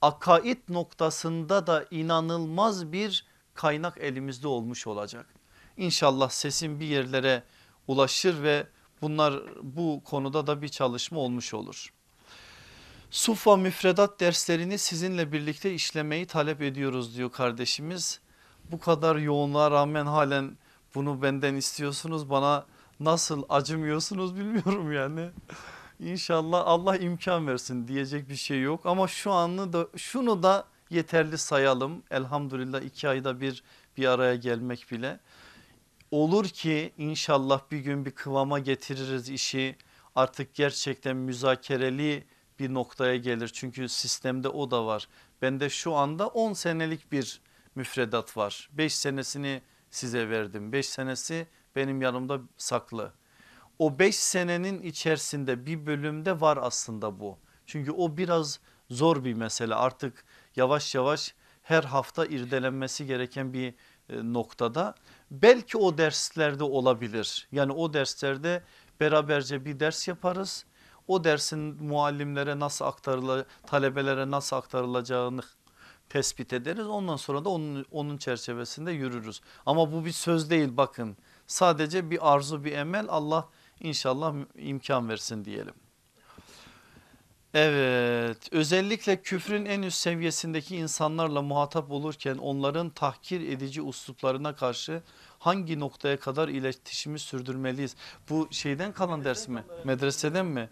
Speaker 1: akaid noktasında da inanılmaz bir kaynak elimizde olmuş olacak. İnşallah sesin bir yerlere ulaşır ve bunlar bu konuda da bir çalışma olmuş olur. Sufa müfredat derslerini sizinle birlikte işlemeyi talep ediyoruz diyor kardeşimiz. Bu kadar yoğunluğa rağmen halen bunu benden istiyorsunuz bana nasıl acımıyorsunuz bilmiyorum yani. İnşallah Allah imkan versin diyecek bir şey yok ama şu anı da şunu da yeterli sayalım. Elhamdülillah iki ayda bir bir araya gelmek bile. Olur ki inşallah bir gün bir kıvama getiririz işi artık gerçekten müzakereli bir noktaya gelir. Çünkü sistemde o da var. Bende şu anda 10 senelik bir müfredat var. 5 senesini size verdim. 5 senesi benim yanımda saklı o 5 senenin içerisinde bir bölümde var aslında bu. Çünkü o biraz zor bir mesele artık yavaş yavaş her hafta irdelenmesi gereken bir e, noktada. Belki o derslerde olabilir yani o derslerde beraberce bir ders yaparız. O dersin muallimlere nasıl aktarıla, talebelere nasıl aktarılacağını tespit ederiz. Ondan sonra da onun, onun çerçevesinde yürürüz. Ama bu bir söz değil bakın sadece bir arzu bir emel Allah İnşallah imkan versin diyelim. Evet özellikle küfrün en üst seviyesindeki insanlarla muhatap olurken onların tahkir edici usluplarına karşı hangi noktaya kadar iletişimi sürdürmeliyiz? Bu şeyden kalan ders mi? Medreseden mi?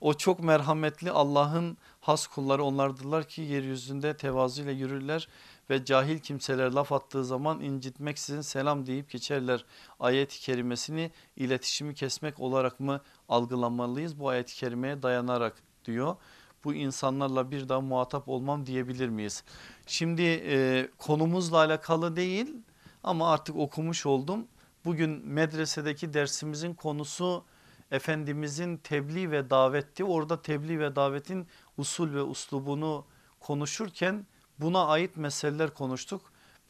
Speaker 1: O çok merhametli Allah'ın has kulları onlardılar ki yeryüzünde tevazuyla yürürler ve cahil kimseler laf attığı zaman incitmeksizin selam deyip geçerler. Ayet-i kerimesini iletişimi kesmek olarak mı algılamalıyız bu ayet-i kerimeye dayanarak diyor. Bu insanlarla bir daha muhatap olmam diyebilir miyiz? Şimdi e, konumuzla alakalı değil ama artık okumuş oldum. Bugün medresedeki dersimizin konusu Efendimizin tebliğ ve davetti. Orada tebliğ ve davetin usul ve uslubunu konuşurken Buna ait meseleler konuştuk.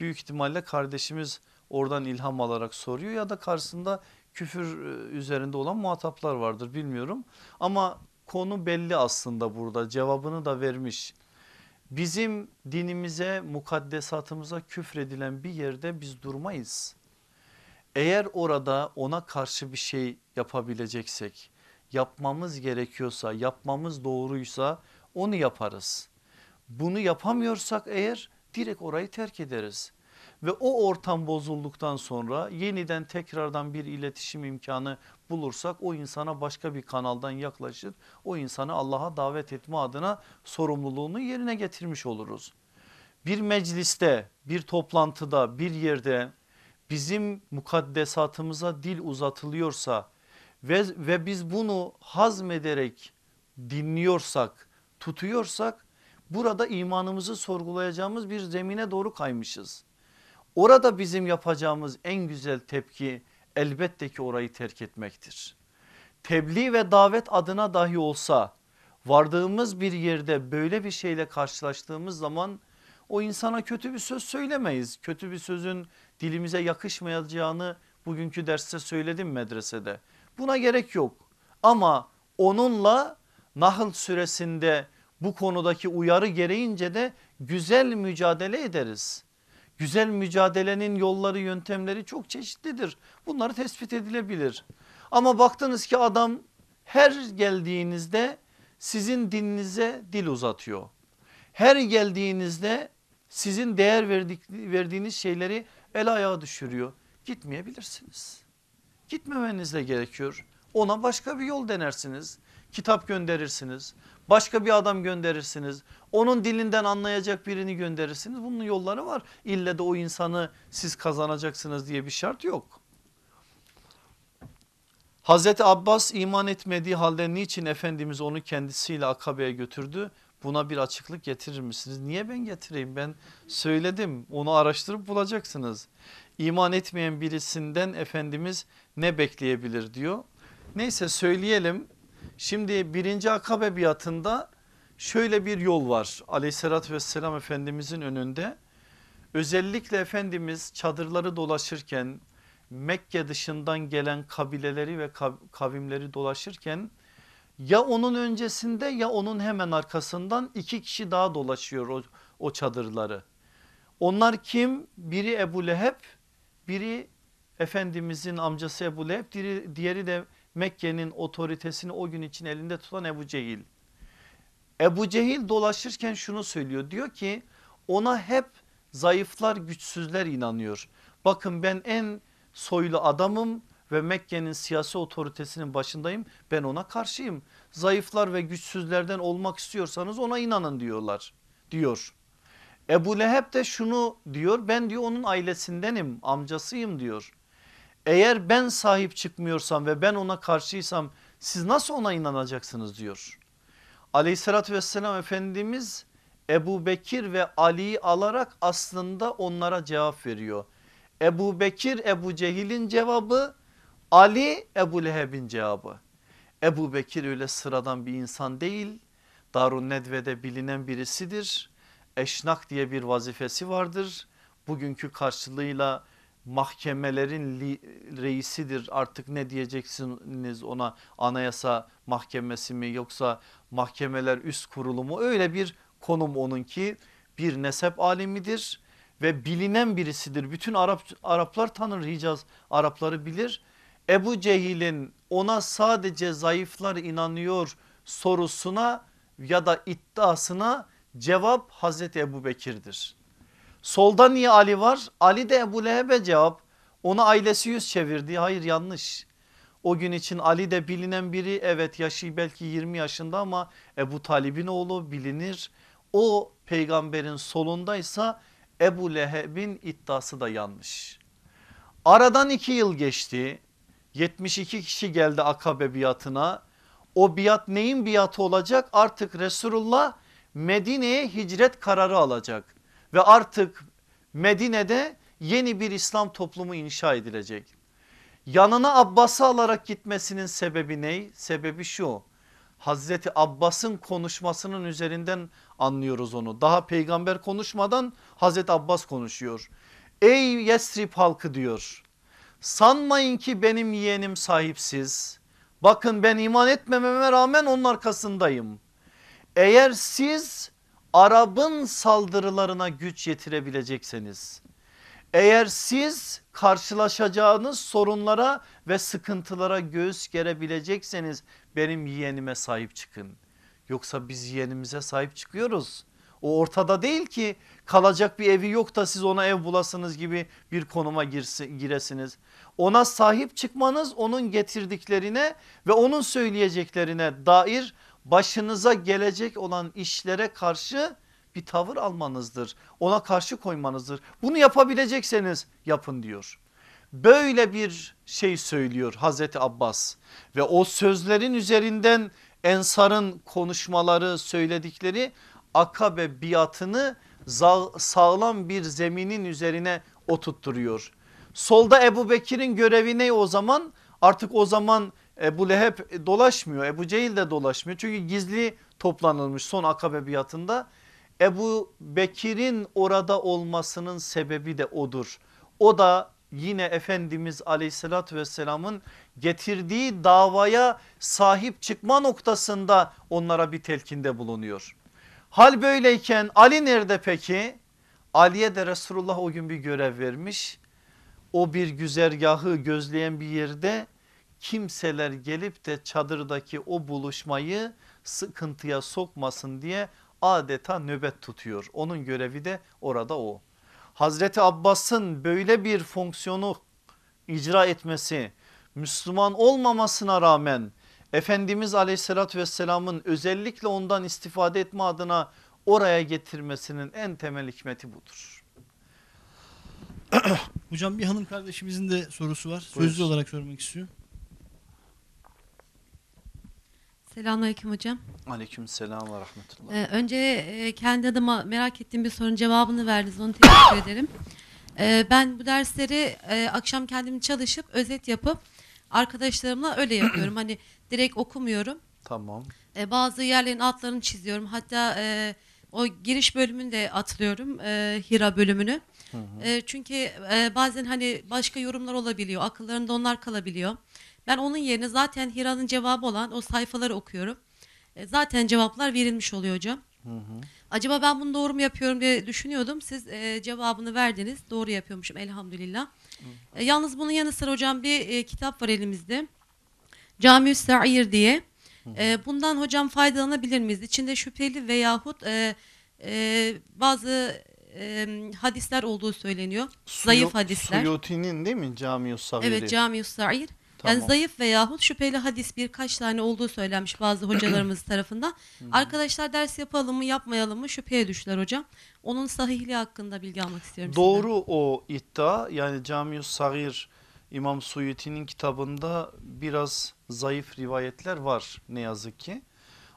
Speaker 1: Büyük ihtimalle kardeşimiz oradan ilham alarak soruyor ya da karşısında küfür e, üzerinde olan muhataplar vardır bilmiyorum. Ama konu belli aslında burada cevabını da vermiş. Bizim dinimize mukaddesatımıza küfredilen bir yerde biz durmayız. Eğer orada ona karşı bir şey yapabileceksek yapmamız gerekiyorsa yapmamız doğruysa onu yaparız. Bunu yapamıyorsak eğer direkt orayı terk ederiz. Ve o ortam bozulduktan sonra yeniden tekrardan bir iletişim imkanı bulursak o insana başka bir kanaldan yaklaşır. O insanı Allah'a davet etme adına sorumluluğunu yerine getirmiş oluruz. Bir mecliste, bir toplantıda, bir yerde bizim mukaddesatımıza dil uzatılıyorsa ve, ve biz bunu hazmederek dinliyorsak, tutuyorsak Burada imanımızı sorgulayacağımız bir zemine doğru kaymışız. Orada bizim yapacağımız en güzel tepki elbette ki orayı terk etmektir. Tebliğ ve davet adına dahi olsa vardığımız bir yerde böyle bir şeyle karşılaştığımız zaman o insana kötü bir söz söylemeyiz. Kötü bir sözün dilimize yakışmayacağını bugünkü derste söyledim medresede. Buna gerek yok ama onunla Nahl suresinde bu konudaki uyarı gereğince de güzel mücadele ederiz. Güzel mücadelenin yolları yöntemleri çok çeşitlidir. Bunları tespit edilebilir. Ama baktınız ki adam her geldiğinizde sizin dininize dil uzatıyor. Her geldiğinizde sizin değer verdik, verdiğiniz şeyleri el ayağa düşürüyor. Gitmeyebilirsiniz. Gitmemeniz de gerekiyor. Ona başka bir yol denersiniz. Kitap gönderirsiniz başka bir adam gönderirsiniz. Onun dilinden anlayacak birini gönderirsiniz. Bunun yolları var. İlle de o insanı siz kazanacaksınız diye bir şart yok. Hazreti Abbas iman etmediği halde niçin Efendimiz onu kendisiyle Akabe'ye götürdü? Buna bir açıklık getirir misiniz? Niye ben getireyim? Ben söyledim onu araştırıp bulacaksınız. İman etmeyen birisinden Efendimiz ne bekleyebilir diyor. Neyse söyleyelim Şimdi birinci akabe biatında şöyle bir yol var aleyhissalatü vesselam Efendimizin önünde. Özellikle Efendimiz çadırları dolaşırken Mekke dışından gelen kabileleri ve kavimleri dolaşırken ya onun öncesinde ya onun hemen arkasından iki kişi daha dolaşıyor o, o çadırları. Onlar kim? Biri Ebu Leheb, biri Efendimizin amcası Ebu Leheb, diğeri de Mekke'nin otoritesini o gün için elinde tutan Ebu Cehil. Ebu Cehil dolaşırken şunu söylüyor diyor ki ona hep zayıflar güçsüzler inanıyor. Bakın ben en soylu adamım ve Mekke'nin siyasi otoritesinin başındayım ben ona karşıyım. Zayıflar ve güçsüzlerden olmak istiyorsanız ona inanın diyorlar diyor. Ebu Leheb de şunu diyor ben diyor onun ailesindenim amcasıyım diyor eğer ben sahip çıkmıyorsam ve ben ona karşıysam siz nasıl ona inanacaksınız diyor. Aleyhissalatü vesselam Efendimiz Ebu Bekir ve Ali'yi alarak aslında onlara cevap veriyor. Ebu Bekir Ebu Cehil'in cevabı Ali Ebu Leheb'in cevabı. Ebu Bekir öyle sıradan bir insan değil. Darun Nedve'de bilinen birisidir. Eşnak diye bir vazifesi vardır. Bugünkü karşılığıyla mahkemelerin reisidir artık ne diyeceksiniz ona anayasa mahkemesi mi yoksa mahkemeler üst kurulumu öyle bir konum onunki bir nesep alimidir ve bilinen birisidir. Bütün Arap, Araplar tanır Hicaz Arapları bilir. Ebu Cehil'in ona sadece zayıflar inanıyor sorusuna ya da iddiasına cevap Hazreti Ebu Bekir'dir. Solda niye Ali var? Ali de Ebu Leheb'e cevap. onu ailesi yüz çevirdi. Hayır yanlış. O gün için Ali de bilinen biri. Evet yaşı belki 20 yaşında ama Ebu Talib'in oğlu bilinir. O peygamberin solundaysa Ebu Leheb'in iddiası da yanlış. Aradan iki yıl geçti. 72 kişi geldi akabe biatına. O biat neyin biatı olacak? Artık Resulullah Medine'ye hicret kararı alacak ve artık Medine'de yeni bir İslam toplumu inşa edilecek. Yanına Abbas'ı alarak gitmesinin sebebi ne? Sebebi şu. Hazreti Abbas'ın konuşmasının üzerinden anlıyoruz onu. Daha peygamber konuşmadan Hazreti Abbas konuşuyor. Ey Yesrib halkı diyor. Sanmayın ki benim yeğenim sahipsiz. Bakın ben iman etmememe rağmen onun arkasındayım. Eğer siz Arap'ın saldırılarına güç yetirebilecekseniz eğer siz karşılaşacağınız sorunlara ve sıkıntılara göğüs gerebilecekseniz benim yeğenime sahip çıkın. Yoksa biz yeğenimize sahip çıkıyoruz. O ortada değil ki kalacak bir evi yok da siz ona ev bulasınız gibi bir konuma girsi, giresiniz. Ona sahip çıkmanız onun getirdiklerine ve onun söyleyeceklerine dair başınıza gelecek olan işlere karşı bir tavır almanızdır. Ona karşı koymanızdır. Bunu yapabilecekseniz yapın diyor. Böyle bir şey söylüyor Hazreti Abbas ve o sözlerin üzerinden Ensar'ın konuşmaları söyledikleri akabe biatını sağlam bir zeminin üzerine oturtturuyor. Solda Ebu Bekir'in görevi ne o zaman? Artık o zaman Ebu Leheb e, dolaşmıyor. Ebu Cehil de dolaşmıyor. Çünkü gizli toplanılmış son akabe biatında. Ebu Bekir'in orada olmasının sebebi de odur. O da yine Efendimiz aleyhissalatü vesselamın getirdiği davaya sahip çıkma noktasında onlara bir telkinde bulunuyor. Hal böyleyken Ali nerede peki? Ali'ye de Resulullah o gün bir görev vermiş. O bir güzergahı gözleyen bir yerde kimseler gelip de çadırdaki o buluşmayı sıkıntıya sokmasın diye adeta nöbet tutuyor. Onun görevi de orada o. Hazreti Abbas'ın böyle bir fonksiyonu icra etmesi Müslüman olmamasına rağmen Efendimiz aleyhissalatü vesselamın özellikle ondan istifade etme adına oraya getirmesinin en temel hikmeti budur. Hocam bir hanım kardeşimizin de sorusu var. Sözlü olarak sormak istiyorum.
Speaker 2: Selamünaleyküm hocam.
Speaker 1: Aleykümselam ve rahmetullah.
Speaker 2: Ee, önce e, kendi adıma merak ettiğim bir sorunun cevabını verdiniz. Onu teşekkür ederim. Ee, ben bu dersleri e, akşam kendim çalışıp özet yapıp arkadaşlarımla öyle yapıyorum. hani direkt okumuyorum. Tamam. E, bazı yerlerin altlarını çiziyorum. Hatta e, o giriş bölümünü de atlıyorum. E, Hira bölümünü. E, çünkü e, bazen hani başka yorumlar olabiliyor. Akıllarında onlar kalabiliyor. Ben onun yerine zaten Hira'nın cevabı olan o sayfaları okuyorum. E, zaten cevaplar verilmiş oluyor hocam. Hı hı. Acaba ben bunu doğru mu yapıyorum diye düşünüyordum. Siz e, cevabını verdiniz. Doğru yapıyormuşum elhamdülillah. Hı. E, yalnız bunun yanı sıra hocam bir e, kitap var elimizde. Camiü Sa'ir diye. Hı hı. E, bundan hocam faydalanabilir miyiz? İçinde şüpheli veyahut e, e, bazı e, hadisler olduğu söyleniyor. Suyu, zayıf hadisler.
Speaker 1: Suyuti'nin değil mi Camius Sagir'i? Evet
Speaker 2: Camius Sair. Tamam. Yani zayıf veyahut şüpheli hadis birkaç tane olduğu söylenmiş bazı hocalarımız tarafından. Arkadaşlar ders yapalım mı yapmayalım mı şüpheye düştüler hocam. Onun sahihliği hakkında bilgi almak istiyorum Doğru
Speaker 1: sizden. o iddia yani Camius Sair İmam Suyuti'nin kitabında biraz zayıf rivayetler var ne yazık ki.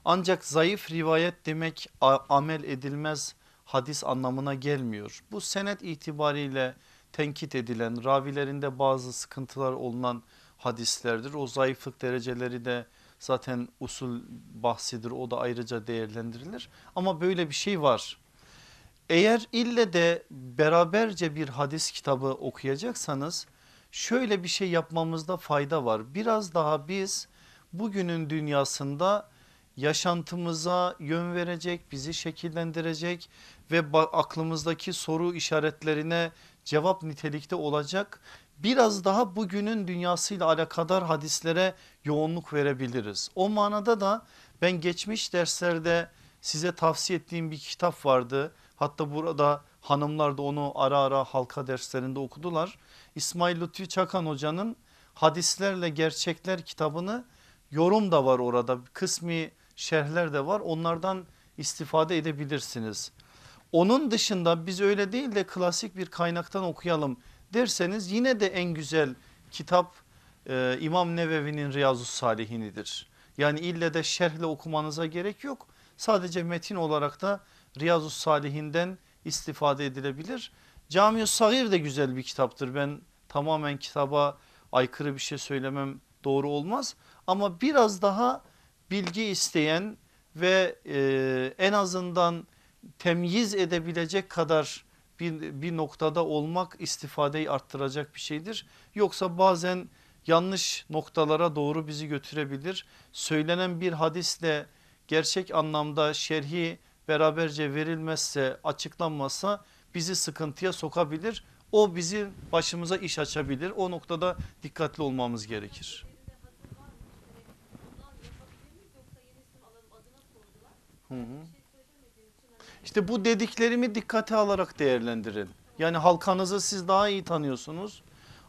Speaker 1: Ancak zayıf rivayet demek amel edilmez hadis anlamına gelmiyor. Bu senet itibariyle tenkit edilen ravilerinde bazı sıkıntılar olunan hadislerdir. O zayıflık dereceleri de zaten usul bahsidir o da ayrıca değerlendirilir. Ama böyle bir şey var. Eğer ille de beraberce bir hadis kitabı okuyacaksanız şöyle bir şey yapmamızda fayda var. Biraz daha biz bugünün dünyasında yaşantımıza yön verecek, bizi şekillendirecek ve aklımızdaki soru işaretlerine cevap nitelikte olacak biraz daha bugünün dünyasıyla alakadar hadislere yoğunluk verebiliriz. O manada da ben geçmiş derslerde size tavsiye ettiğim bir kitap vardı. Hatta burada hanımlar da onu ara ara halka derslerinde okudular. İsmail Lütfi Çakan hocanın hadislerle gerçekler kitabını yorum da var orada kısmi şerhler de var onlardan istifade edebilirsiniz. Onun dışında biz öyle değil de klasik bir kaynaktan okuyalım derseniz yine de en güzel kitap e, İmam Nevevi'nin Riyazu Salihinidir. Yani ille de şerhle okumanıza gerek yok. Sadece metin olarak da Riyazu Salihinden istifade edilebilir. Camiu Sagir de güzel bir kitaptır. Ben tamamen kitaba aykırı bir şey söylemem doğru olmaz. Ama biraz daha bilgi isteyen ve e, en azından temyiz edebilecek kadar bir, bir noktada olmak istifadeyi arttıracak bir şeydir. Yoksa bazen yanlış noktalara doğru bizi götürebilir. Söylenen bir hadisle gerçek anlamda şerhi beraberce verilmezse açıklanmazsa bizi sıkıntıya sokabilir. O bizi başımıza iş açabilir. O noktada dikkatli olmamız gerekir. Hı hı. İşte bu dediklerimi dikkate alarak değerlendirin. Yani halkanızı siz daha iyi tanıyorsunuz.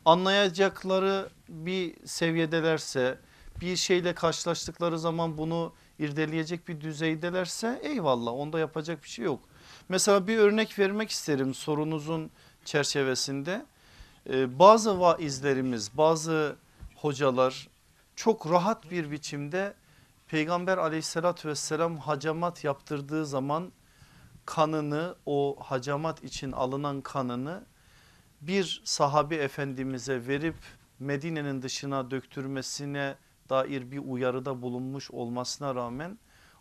Speaker 1: Anlayacakları bir seviyedelerse bir şeyle karşılaştıkları zaman bunu irdeleyecek bir düzeydelerse eyvallah onda yapacak bir şey yok. Mesela bir örnek vermek isterim sorunuzun çerçevesinde. Ee, bazı vaizlerimiz bazı hocalar çok rahat bir biçimde peygamber aleyhissalatü vesselam hacamat yaptırdığı zaman kanını o hacamat için alınan kanını bir sahabi efendimize verip Medine'nin dışına döktürmesine dair bir uyarıda bulunmuş olmasına rağmen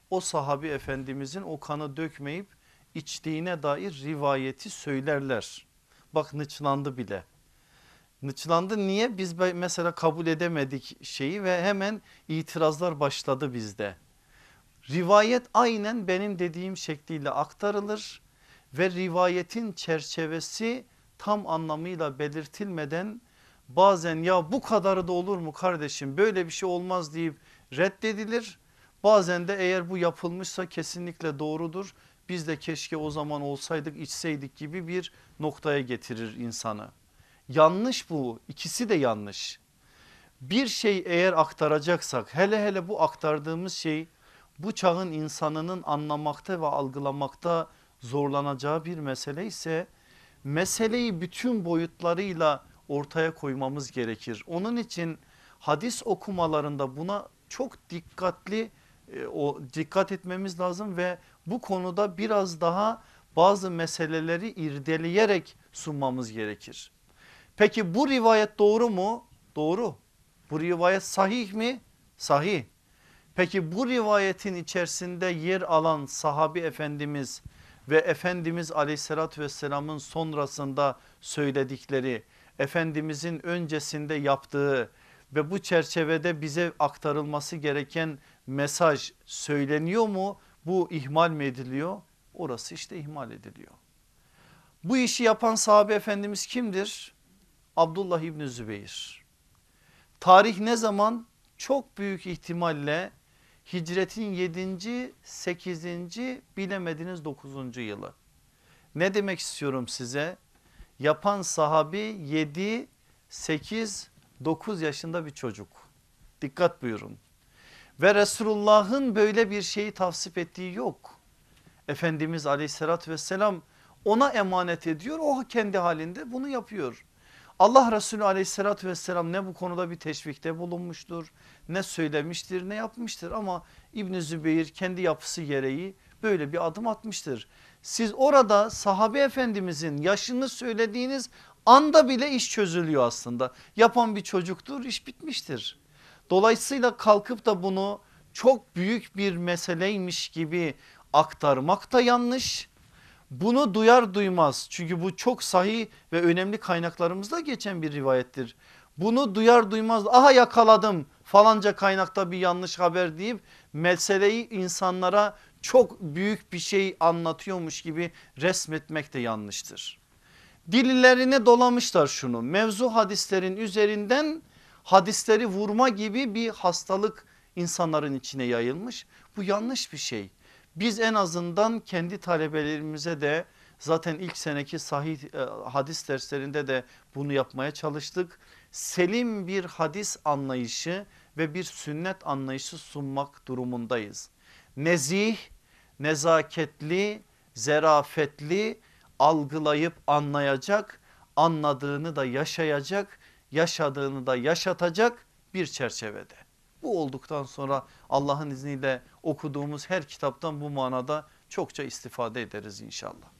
Speaker 1: o sahabi efendimizin o kanı dökmeyip içtiğine dair rivayeti söylerler. Bak nıçlandı bile. Nıçlandı niye biz mesela kabul edemedik şeyi ve hemen itirazlar başladı bizde. Rivayet aynen benim dediğim şekliyle aktarılır ve rivayetin çerçevesi tam anlamıyla belirtilmeden bazen ya bu kadarı da olur mu kardeşim böyle bir şey olmaz deyip reddedilir. Bazen de eğer bu yapılmışsa kesinlikle doğrudur. Biz de keşke o zaman olsaydık içseydik gibi bir noktaya getirir insanı. Yanlış bu ikisi de yanlış. Bir şey eğer aktaracaksak hele hele bu aktardığımız şey bu çağın insanının anlamakta ve algılamakta zorlanacağı bir mesele ise meseleyi bütün boyutlarıyla ortaya koymamız gerekir. Onun için hadis okumalarında buna çok dikkatli e, o dikkat etmemiz lazım ve bu konuda biraz daha bazı meseleleri irdeleyerek sunmamız gerekir. Peki bu rivayet doğru mu? Doğru. Bu rivayet sahih mi? Sahih. Peki bu rivayetin içerisinde yer alan sahabi efendimiz ve Efendimiz aleyhissalatü vesselamın sonrasında söyledikleri Efendimizin öncesinde yaptığı ve bu çerçevede bize aktarılması gereken mesaj söyleniyor mu? Bu ihmal mi ediliyor? Orası işte ihmal ediliyor. Bu işi yapan sahabe efendimiz kimdir? Abdullah İbni Zübeyir. Tarih ne zaman? Çok büyük ihtimalle hicretin 7. 8. bilemediniz 9. yılı. Ne demek istiyorum size? Yapan sahabi 7, 8, 9 yaşında bir çocuk. Dikkat buyurun. Ve Resulullah'ın böyle bir şeyi tavsip ettiği yok. Efendimiz aleyhissalatü vesselam ona emanet ediyor. O kendi halinde bunu yapıyor. Allah Resulü aleyhissalatü vesselam ne bu konuda bir teşvikte bulunmuştur ne söylemiştir ne yapmıştır ama İbn Zübeyir kendi yapısı gereği böyle bir adım atmıştır. Siz orada sahabe efendimizin yaşını söylediğiniz anda bile iş çözülüyor aslında. Yapan bir çocuktur iş bitmiştir. Dolayısıyla kalkıp da bunu çok büyük bir meseleymiş gibi aktarmak da yanlış bunu duyar duymaz çünkü bu çok sahih ve önemli kaynaklarımızda geçen bir rivayettir. Bunu duyar duymaz aha yakaladım falanca kaynakta bir yanlış haber deyip meseleyi insanlara çok büyük bir şey anlatıyormuş gibi resmetmek de yanlıştır. Dillerine dolamışlar şunu mevzu hadislerin üzerinden hadisleri vurma gibi bir hastalık insanların içine yayılmış. Bu yanlış bir şey. Biz en azından kendi talebelerimize de zaten ilk seneki sahih e, hadis derslerinde de bunu yapmaya çalıştık. Selim bir hadis anlayışı ve bir sünnet anlayışı sunmak durumundayız. Nezih, nezaketli, zerafetli algılayıp anlayacak, anladığını da yaşayacak, yaşadığını da yaşatacak bir çerçevede. Bu olduktan sonra Allah'ın izniyle okuduğumuz her kitaptan bu manada çokça istifade ederiz inşallah.